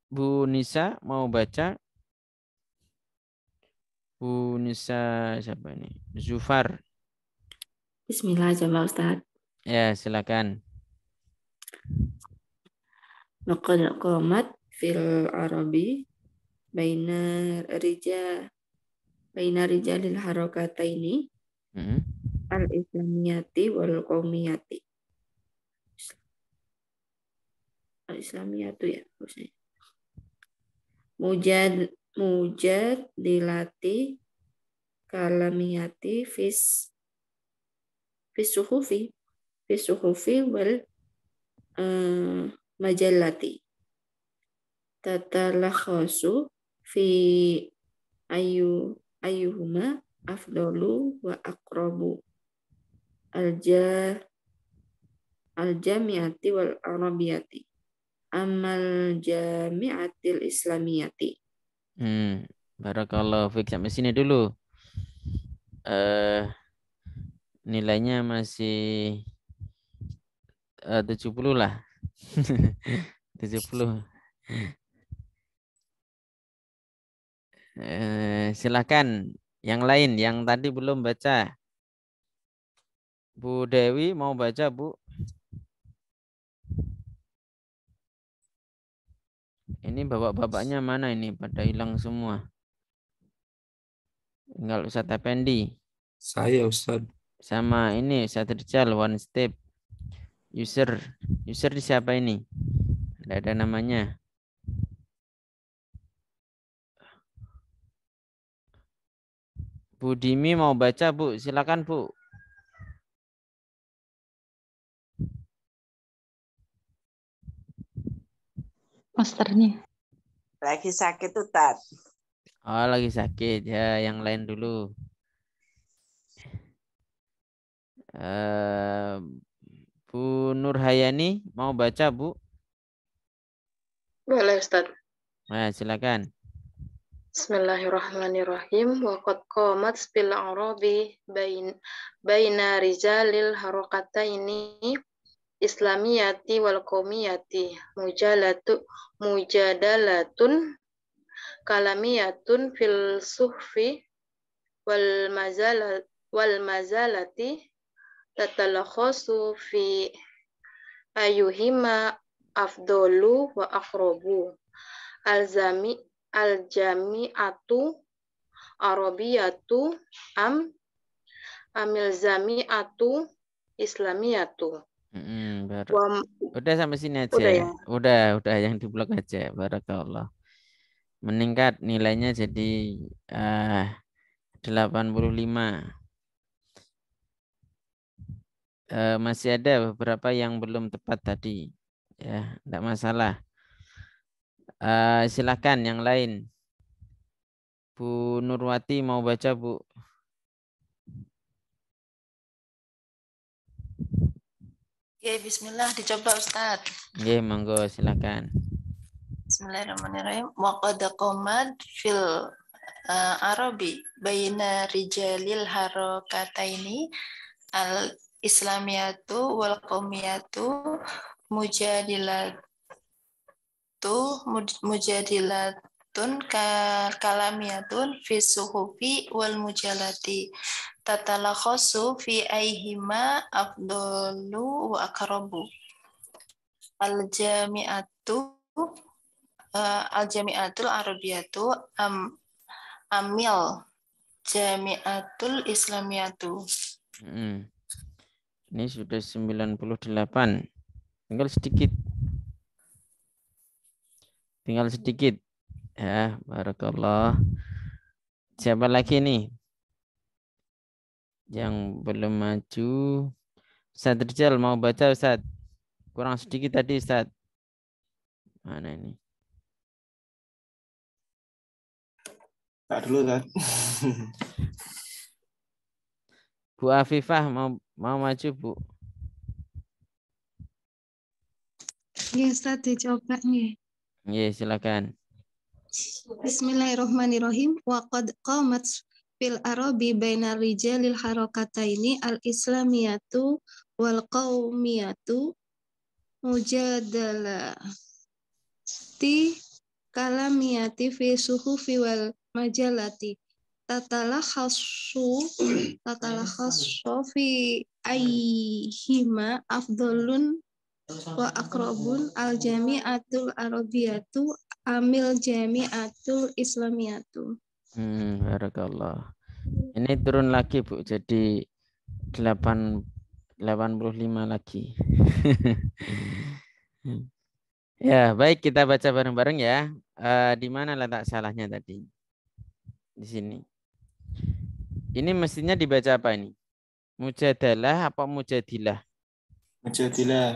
Bu Nisa mau baca? Bu Nisa siapa ini? Zufar. Bismillah coba Ustaz. Ya, silakan. Nukul qamat fil arabi baina rija baina rija lil ini. hmm al islamiyati wal qaumiyati al islamiyatu ya maksudnya mujad mujad dilati kalamiyati fis fisuhufi fisuhufi wal uh, eh, tatalah tatalakhasu fi ayu ayuhuma afdalu wa akrobu alja aljamiati wal arabiyati amal jamiatil islamiyati. Hmm, barakallah fik sampai sini dulu. Eh uh, nilainya masih eh, uh, 70 lah. 70. (laughs) Eh, silakan yang lain yang tadi belum baca. Bu Dewi mau baca, Bu? Ini bapak-bapaknya mana ini? Pada hilang semua. Tinggal Ustadz Effendi. Saya Ustadz. Sama ini Ustadz Rizal, One Step. User. User di siapa ini? Tidak ada namanya. Bu Dimi mau baca, Bu. Silakan, Bu. Masternya. Lagi sakit tuh Tat. Oh lagi sakit ya yang lain dulu. Uh, Bu Nurhayani mau baca Bu? Boleh Ustaz. Nah, silakan. Bismillahirrahmanirrahim. Wa qad qamat bil arabi bain baina rijalil harakataini Islamiyati wal Qomiyati mujalatu mujadalatun kalamiyatun fil suhfi wal mazala wal mazalati tatalakhasu fi ayuhima afdolu wa akhrobu alzami aljamiatu arabiyatu am amil zamiatu islamiyatu mm baru. udah sampai sini aja. Udah, ya? ya? udah, udah yang di blog aja. Barakallah. Meningkat nilainya jadi uh, 85. Uh, masih ada beberapa yang belum tepat tadi. Ya, enggak masalah. Uh, silakan yang lain. Bu Nurwati mau baca, Bu. Ya, bismillah dicoba Ustaz. Ya, monggo silakan. Bismillahirrahmanirrahim. Wa qad qamad fil uh, arabi baina rijalil harakataini al islamiyatu wal qomiyatu mujadilatu mujadilatun kalamiyatun fi suhufi wal mujalati tatalakhasu fi aihima afdalu wa akrabu al jami'atu uh, eh, al jami'atul arabiyatu am amil jami'atul islamiyatu hmm. ini sudah 98 tinggal sedikit tinggal sedikit ya barakallah siapa lagi nih yang belum maju. Ustaz Rijal mau baca Ustaz. Kurang sedikit tadi Ustaz. Mana ini? Tak dulu Ustaz. Bu Afifah mau mau maju Bu. Ya Ustaz dicoba nih. Ya silakan. Bismillahirrahmanirrahim. Wa qad qamat fil arabi bainar rijalil harakataini al islamiyatu wal qaumiyatu ti kalamiyati fi suhufi wal majalati tatalah khasu tatalah khasu fi ayhima afdolun wa akrobun al jami'atul arabiyatu amil jami'atul islamiyatu Hmm, barakallah. Ini turun lagi, Bu. Jadi 8 85 lagi. (laughs) ya, baik kita baca bareng-bareng ya. Uh, di mana letak salahnya tadi? Di sini. Ini mestinya dibaca apa ini? Mujadalah apa mujadilah? Mujadilah.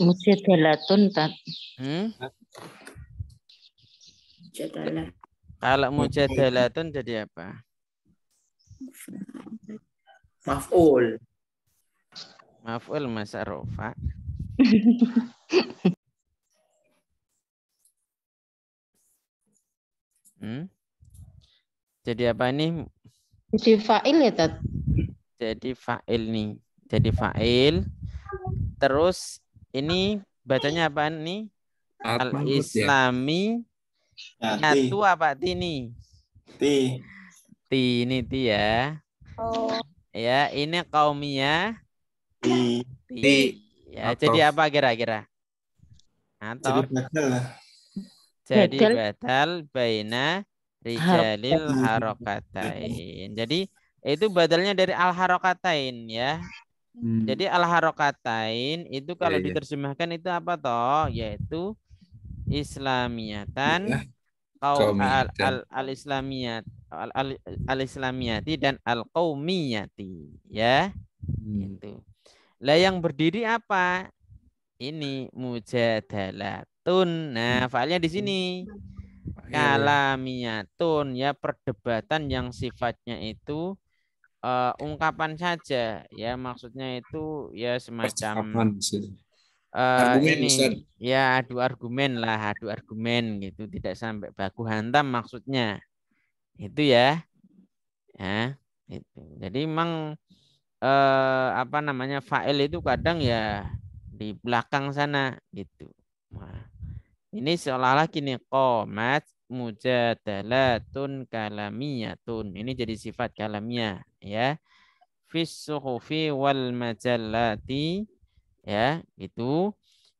Mujadalah tuntat. Hmm? Mujadalah. Kalau mujadalatun jadi apa? Maf'ul. Maf'ul Mas Arofa. hmm? Jadi apa ini? Jadi fa'il ya, Tad? Jadi fa'il nih. Jadi fa'il. Terus ini bacanya apa nih? Al-Islami. Ya? Nah, nyatu ti. apa ti Ti. Ti ini ti ya. Oh. Ya, ini kaumnya. Ti. Ti. ti. Ya, Atau. jadi apa kira-kira? Atau jadi batal. Jadi batal baina rijalil harokatain. Jadi itu badalnya dari al harokatain ya. Hmm. Jadi al harokatain itu kalau ya, diterjemahkan itu apa toh? Yaitu Islamiyatan ya, kau al, al, al Islamiyat al, al, al Islamiyati dan al Qaumiyati ya hmm. itu Lah yang berdiri apa? Ini mujadalatun. Nah, hmm. fa'alnya di sini. Kalamiyatun ya perdebatan yang sifatnya itu uh, ungkapan saja ya maksudnya itu ya semacam uh, argumen ini ya adu argumen lah adu argumen gitu tidak sampai baku hantam maksudnya itu ya ya itu jadi memang eh, apa namanya fail itu kadang ya di belakang sana gitu nah, ini seolah-olah gini komat mujadalatun kalamiyatun ini jadi sifat kalamiyah ya fis suhufi wal majallati ya itu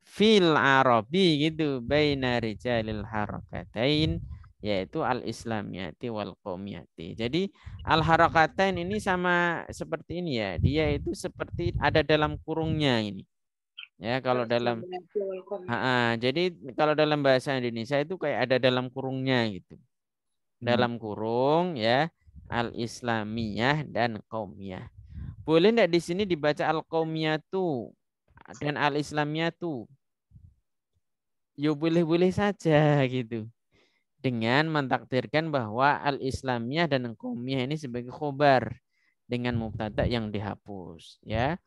fil arabi gitu baina rijalil harakatain yaitu al islamiyati wal qomiyati. Jadi al harakatain ini sama seperti ini ya. Dia itu seperti ada dalam kurungnya ini. Ya, kalau dalam ha -ha, jadi kalau dalam bahasa Indonesia itu kayak ada dalam kurungnya gitu. Dalam hmm. kurung ya al islamiyah dan qomiyah. Boleh enggak di sini dibaca al qomiyatu dan al-Islamnya tuh yo boleh-boleh saja gitu. Dengan mentakdirkan bahwa al Islamnya dan Engkomiyah ini sebagai khobar dengan mubtada yang dihapus ya.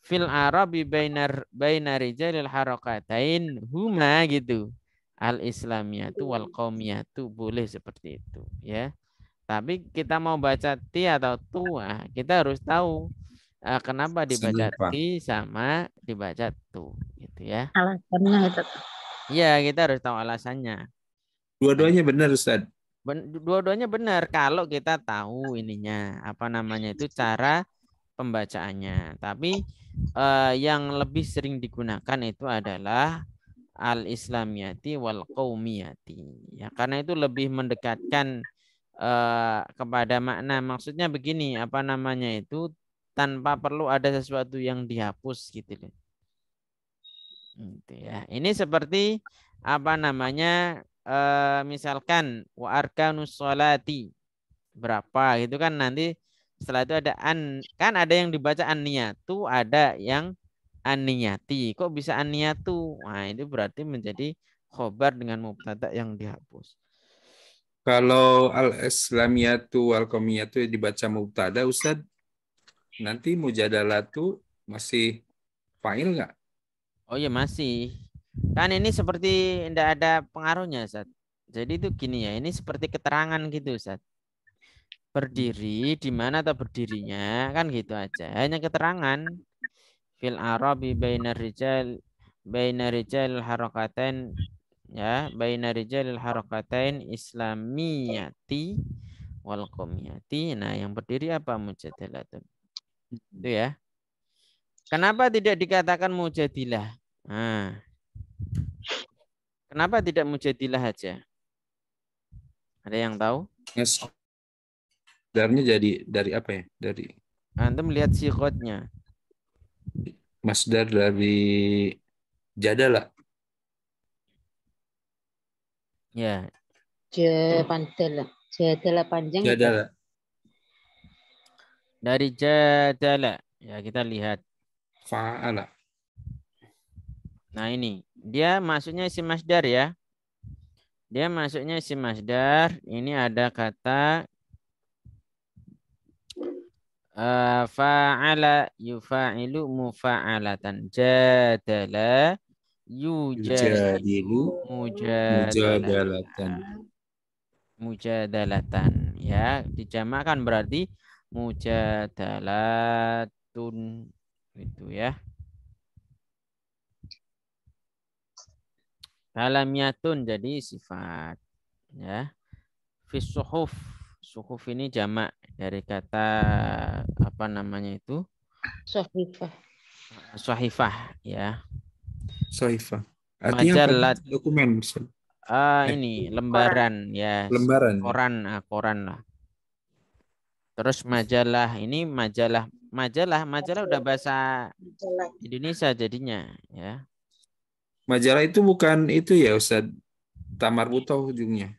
Fil Arabi bainar bainar rijalil harakatain huma gitu. al Islamnya tuh wal Qomiyah tuh boleh seperti itu ya. Tapi kita mau baca ti atau tua, ah, kita harus tahu uh, kenapa dibaca ti sama dibaca tu gitu ya alasannya itu Ya kita harus tahu alasannya dua-duanya benar Ustaz ben, dua-duanya benar kalau kita tahu ininya apa namanya itu cara pembacaannya tapi uh, yang lebih sering digunakan itu adalah al islamiyati wal qaumiyati ya karena itu lebih mendekatkan uh, kepada makna maksudnya begini apa namanya itu tanpa perlu ada sesuatu yang dihapus gitu loh. Gitu ya. Ini seperti apa namanya e, misalkan wa arkanus salati berapa gitu kan nanti setelah itu ada an kan ada yang dibaca niyatu ada yang aniyati kok bisa niyatu nah itu berarti menjadi khobar dengan mubtada yang dihapus kalau al islamiyatu wal komiyatu dibaca mubtada Ustaz nanti mujadalah tuh masih fail nggak? Oh iya masih. Kan ini seperti tidak ada pengaruhnya, Ustaz. Jadi itu gini ya, ini seperti keterangan gitu, Ustaz. Berdiri di mana atau berdirinya kan gitu aja. Hanya keterangan fil arabi bainar rijal bainar rijal harakatain ya bainar rijal harakatain islamiyati wal qomiyati. Nah, yang berdiri apa mujadalatun? Itu ya. Kenapa tidak dikatakan mujadilah? Nah. Kenapa tidak mujadilah aja? Ada yang tahu? Yes. Ya, Darnya jadi dari apa ya? Dari melihat lihat sikotnya. Masdar dari jadalah Ya. Jadala panjang. jadalah panjang. Dari jadala. Ya, kita lihat. Fa'ala. Nah, ini. Dia masuknya isim masdar ya. Dia masuknya isim masdar. Ini ada kata uh, fa'ala yufa'ilu mufa'alatan. Jadala yujadilu mujadalatan. Mujadalatan. Ya, dijamakan berarti mujadalatun itu ya. Kalamiyatun jadi sifat ya. Fisuhuf suhuf. ini jamak dari kata apa namanya itu? Sahifah. Sahifah ya. Sahifah. Artinya dokumen. Uh, ini lembaran ya. Lembaran. Ya. Koran, ah koran lah Terus majalah ini majalah majalah majalah udah bahasa Indonesia jadinya ya. Majalah itu bukan itu ya Ustaz Tamar Buto ujungnya.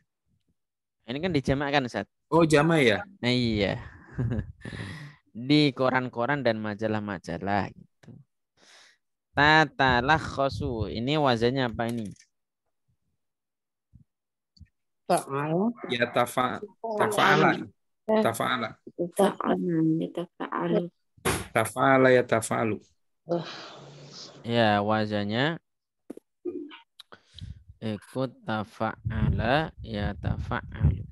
Ini kan dijamak kan Ustaz? Oh, jamak ya? Nah, iya. (laughs) Di koran-koran dan majalah-majalah gitu. tatalah kosu Ini wazannya apa ini? Ta'ala. Ya tafa'ala. Tafa Tafa'ala. Ya tafa'ala. Tafa'ala ya tafa'alu. Ya, wajahnya ikut tafa'ala ya tafa'alu.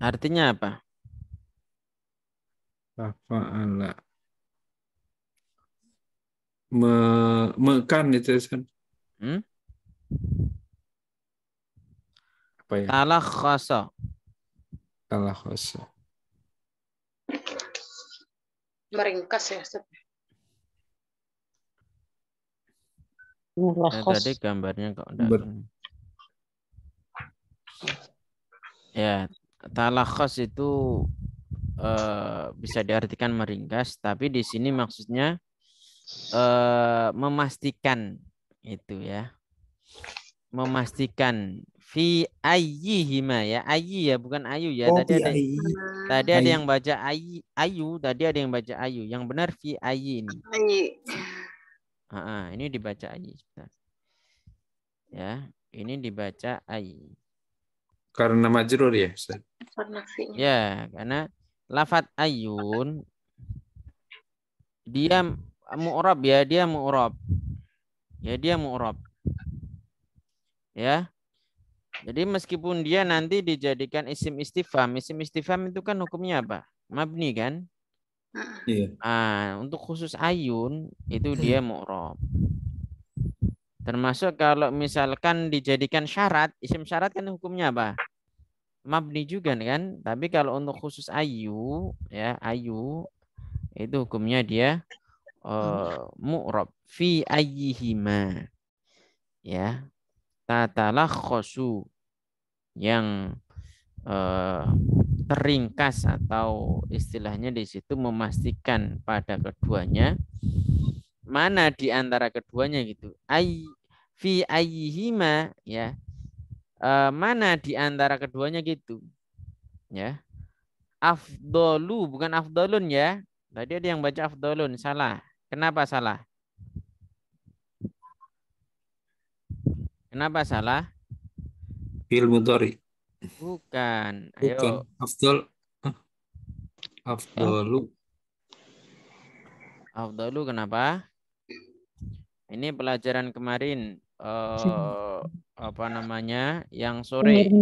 Artinya apa? Tafa'ala. Me mekan itu, kan? Hmm? apa ya? Talakhasa. Talakhasa. Meringkas ya. Nah, tadi gambarnya kok enggak. Ya, talakhas itu uh, bisa diartikan meringkas, tapi di sini maksudnya uh, memastikan itu ya. Memastikan fi ayyihima ya ayi ya bukan ayu ya oh, tadi ada tadi ada yang baca ayi ayu tadi ada yang baca ayu yang benar fi ayyi ini Ah, ini dibaca ayi ya ini dibaca ayi karena majrur ya Ustaz? ya karena lafat ayun dia mu'rab ya dia mu'rab ya dia mu'rab ya jadi meskipun dia nanti dijadikan isim istifam, isim istifam itu kan hukumnya apa? Mabni kan? Iya. Ah, untuk khusus ayun itu iya. dia mu'rob. Termasuk kalau misalkan dijadikan syarat, isim syarat kan hukumnya apa? Mabni juga kan? Tapi kalau untuk khusus ayu, ya ayu itu hukumnya dia uh, mu'rob fi ayyihima. Ya, Tatalah tatalakhosu yang eh, teringkas atau istilahnya di situ memastikan pada keduanya mana di antara keduanya gitu ay fi ayyihima ya eh, mana di antara keduanya gitu ya afdolu bukan afdolun ya tadi ada yang baca afdolun salah kenapa salah Kenapa salah? Fil mudhari. Bukan. Ayo. Bukan. Afdol. Afdolu. Afdolu kenapa? Ini pelajaran kemarin eh, apa namanya yang sore.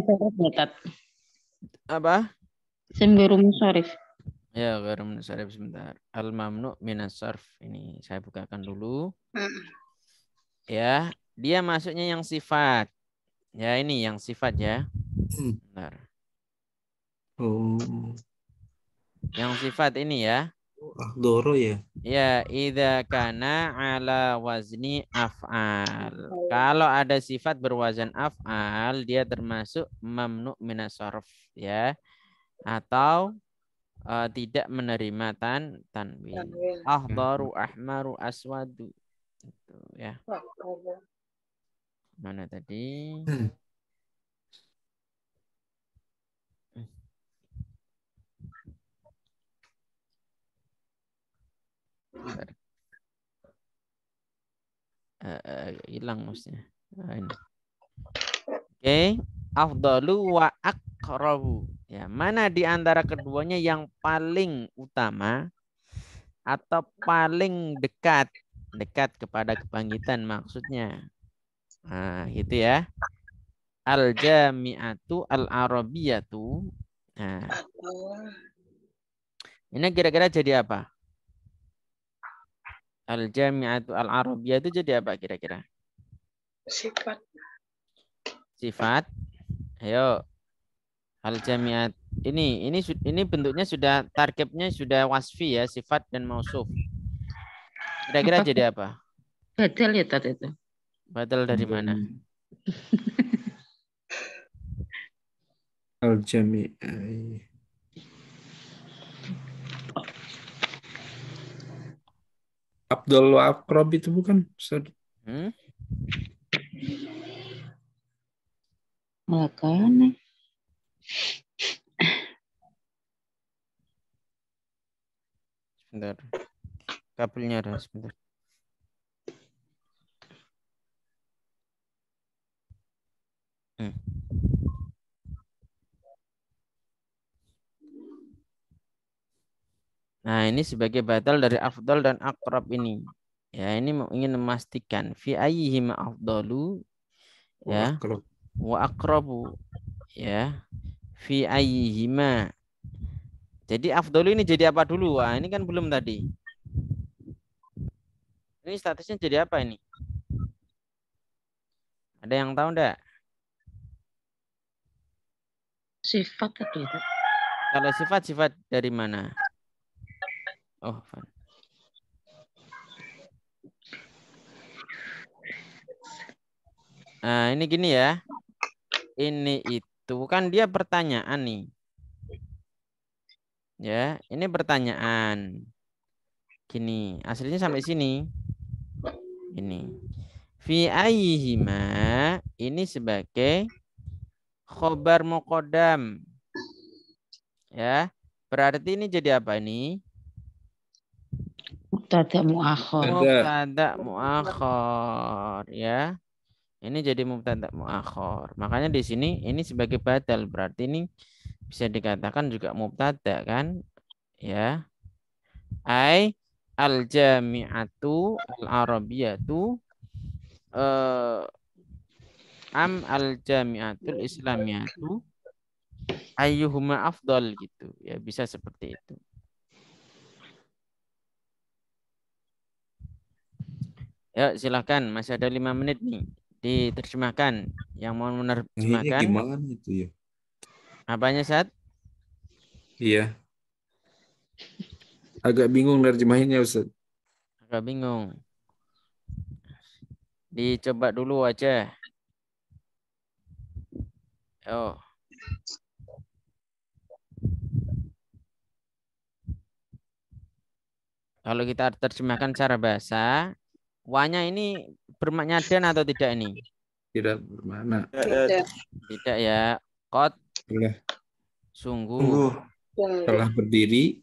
Apa? Sembiru musarif. Ya, gairu munsarif sebentar. Al mamnu minas sarf ini saya bukakan dulu. Hmm. Ya, dia masuknya yang sifat. Ya ini yang sifat ya. Bentar. Oh. Yang sifat ini ya. Ahdoro ya. Ya, ida kana ala wazni af'al. Oh. Kalau ada sifat berwazan af'al, dia termasuk mamnu minasorf ya. Atau uh, tidak menerima tan tanwin. Ahdaru ahmaru aswadu. Itu ya. Mana tadi? hilang hmm. Uh, eh, eh, hilang maksudnya. Nah, ini. Oke, okay. afdalu wa akrabu. Ya, mana di antara keduanya yang paling utama atau paling dekat dekat kepada kebangkitan maksudnya Nah, itu ya. Al-jami'atu al-arabiyatu. Nah. Oh. Ini kira-kira jadi apa? Al-jami'atu al arabiyatu itu jadi apa kira-kira? Sifat. Sifat. Ayo. Al-jami'at. Ini ini ini bentuknya sudah targetnya sudah wasfi ya, sifat dan mausuf. Kira-kira jadi apa? Betul ya tadi itu. Batal dari mana? Hmm. (laughs) al jami'i Abdul Akrob itu bukan hmm? Makanya. Sebentar. Kabelnya ada sebentar. Hmm. Nah, ini sebagai batal dari afdal dan akrab ini. Ya, ini ingin memastikan fi ma afdalu ya wa akrabu ya fi ma. Jadi afdalu ini jadi apa dulu? Wah, ini kan belum tadi. Ini statusnya jadi apa ini? Ada yang tahu enggak? Sifat tadi itu. Ya, Kalau sifat, sifat dari mana? Oh, Nah, ini gini ya. Ini itu kan dia pertanyaan nih. Ya, ini pertanyaan. Gini, aslinya sampai sini. Ini. Fi ayyihima ini sebagai khobar mukodam. Ya, berarti ini jadi apa ini? Mubtada muakhir. Mubtada muakhir, ya. Ini jadi mubtada muakhir. Makanya di sini ini sebagai batal. berarti ini bisa dikatakan juga mubtada kan? Ya. Ai al jami'atu al arabiyatu eh am al jamiatul islamiyatu ayyuhuma afdal gitu ya bisa seperti itu ya silahkan masih ada lima menit nih diterjemahkan yang mau menerjemahkan ini gimana itu ya apanya saat iya agak bingung nerjemahinnya Ustaz agak bingung dicoba dulu aja Oh. Kalau kita terjemahkan secara bahasa, wanya ini bermakna dan atau tidak ini? Tidak bermakna. Tidak. Tidak ya. Kot. Sungguh. Sungguh. Telah berdiri.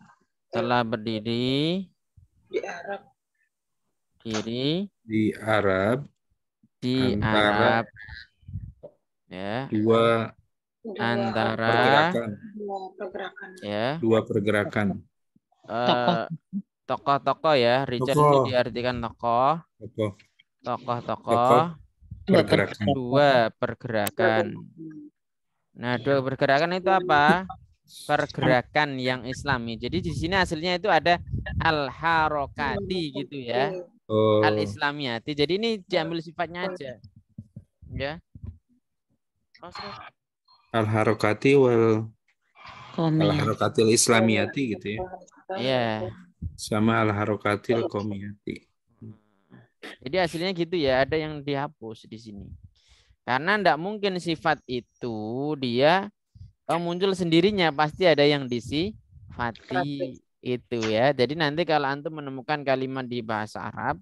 Telah berdiri. Di Arab. Kiri. Di Arab. Di Arab ya dua, antara dua pergerakan. ya dua pergerakan uh, tokoh-tokoh ya Richard tokoh. itu diartikan tokoh tokoh tokoh-tokoh pergerakan. dua pergerakan nah dua iya. pergerakan itu apa pergerakan yang islami jadi di sini hasilnya itu ada al harokati iya, gitu ya oh. al islamiyati jadi ini diambil sifatnya aja ya al harokati wal al harokatil islamiyati gitu ya iya yeah. sama al harokatil komiyati jadi hasilnya gitu ya ada yang dihapus di sini karena tidak mungkin sifat itu dia eh, muncul sendirinya pasti ada yang disifati itu ya jadi nanti kalau antum menemukan kalimat di bahasa Arab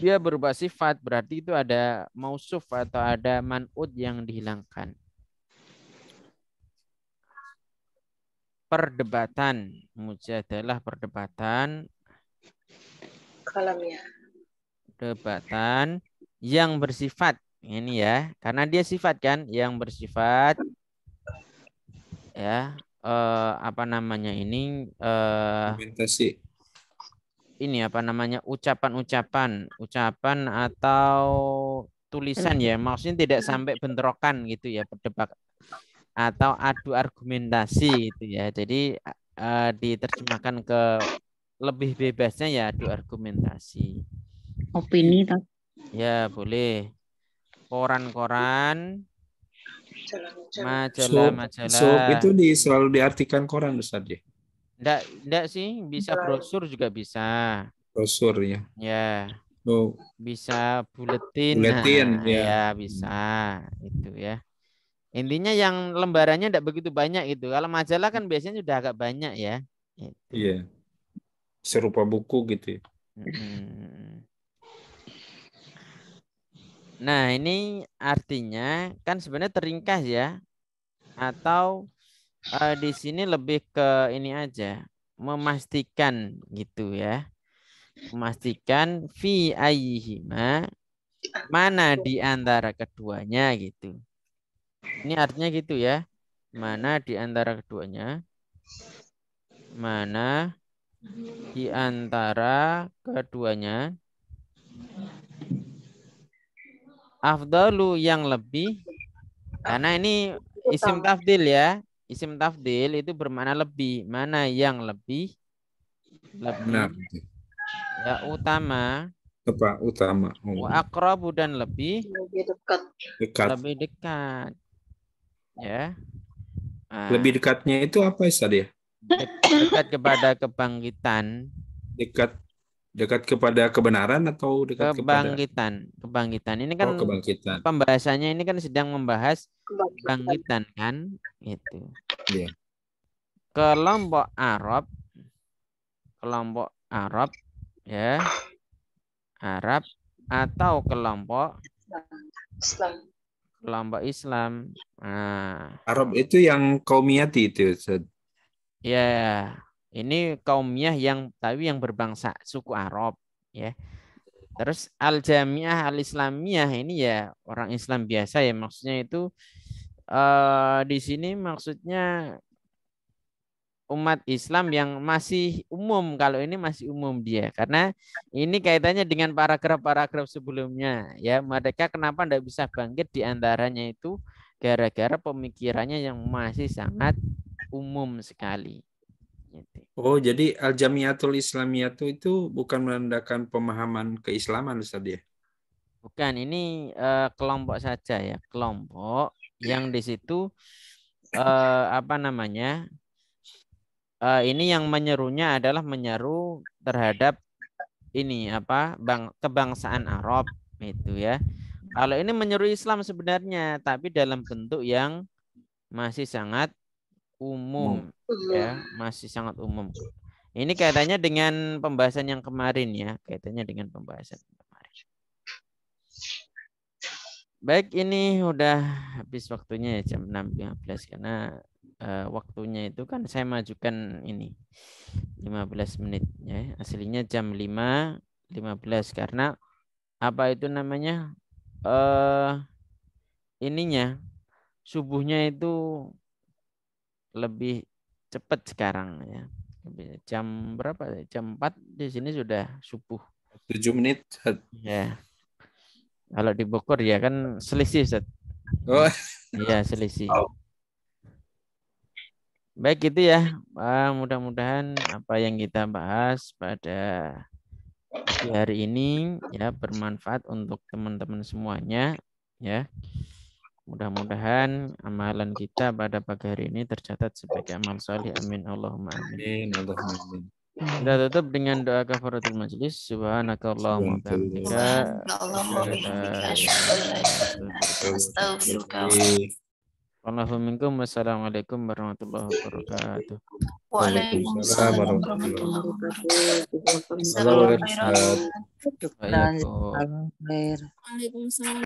dia berubah sifat berarti itu ada mausuf atau ada manut yang dihilangkan. Perdebatan, mujadalah perdebatan. Kalamnya. Perdebatan yang bersifat ini ya, karena dia sifat kan yang bersifat ya eh, apa namanya ini eh, argumentasi ini apa namanya ucapan-ucapan, ucapan atau tulisan ya. Maksudnya tidak iya. sampai bentrokan gitu ya berdebat atau adu argumentasi gitu ya. Jadi uh, diterjemahkan ke lebih bebasnya ya adu argumentasi. Opini tak? Ya boleh. Koran-koran, majalah-majalah. So, so, itu di, selalu diartikan koran besar ya? Enggak, enggak sih, bisa brosur juga bisa. Brosur ya. Ya. Oh. Bisa buletin. Buletin nah, ya. ya. bisa itu ya. Intinya yang lembarannya enggak begitu banyak itu. Kalau majalah kan biasanya sudah agak banyak ya. Iya. Serupa buku gitu. Ya. Nah, ini artinya kan sebenarnya teringkas ya atau uh, di sini lebih ke ini aja memastikan gitu ya memastikan fi ayyihima mana di antara keduanya gitu ini artinya gitu ya mana di antara keduanya mana di antara keduanya afdalu yang lebih karena ini isim tafdil ya Isim tafdil itu bermana lebih. Mana yang lebih? Lebih. Nah, ya utama. Apa utama? Oh. Wa akrabu dan lebih. Lebih dekat. dekat. Lebih dekat. Ya. Nah, lebih dekatnya itu apa Ustaz ya? Dekat kepada kebangkitan. Dekat dekat kepada kebenaran atau dekat kebangkitan kepada... kebangkitan ini kan oh, kebangkitan pembahasannya ini kan sedang membahas kebangkitan, kan itu yeah. kelompok Arab kelompok Arab ya Arab atau kelompok Islam kelompok Islam nah. Arab itu yang kaumiyati itu ya ini kaumnya yang tapi yang berbangsa suku Arab ya. Terus al-jamiah al-islamiyah ini ya orang Islam biasa ya maksudnya itu uh, di sini maksudnya umat Islam yang masih umum kalau ini masih umum dia karena ini kaitannya dengan paragraf-paragraf sebelumnya ya mereka kenapa tidak bisa bangkit diantaranya itu gara-gara pemikirannya yang masih sangat umum sekali Iya oh, jadi al-jamiatul islamiyatu itu bukan menandakan pemahaman keislaman Ustaz ya? Bukan, ini uh, kelompok saja ya, kelompok yang di situ uh, apa namanya? Uh, ini yang menyerunya adalah menyeru terhadap ini apa? Bang, kebangsaan Arab itu ya. Kalau ini menyeru Islam sebenarnya, tapi dalam bentuk yang masih sangat umum ya masih sangat umum ini kaitannya dengan pembahasan yang kemarin ya kaitannya dengan pembahasan kemarin baik ini udah habis waktunya ya jam 6.15 karena uh, waktunya itu kan saya majukan ini 15 menit ya aslinya jam 5 15 karena apa itu namanya eh uh, ininya subuhnya itu lebih cepat sekarang ya. Jam berapa? Jam 4 di sini sudah subuh. 7 menit. Ya. Kalau di Bogor ya kan selisih, set. Oh. Iya, selisih. Baik itu ya. Ah, mudah-mudahan apa yang kita bahas pada hari ini ya bermanfaat untuk teman-teman semuanya ya. Mudah-mudahan amalan kita pada pagi hari ini tercatat sebagai amal salih. Amin. Allahumma amin. Allahumma amin. Kita tutup dengan doa kafaratul majlis. Subhanakallahumma bihamdika. Allahumma Wassalamualaikum warahmatullahi wabarakatuh. Waalaikumsalam warahmatullahi wabarakatuh. Waalaikumsalam.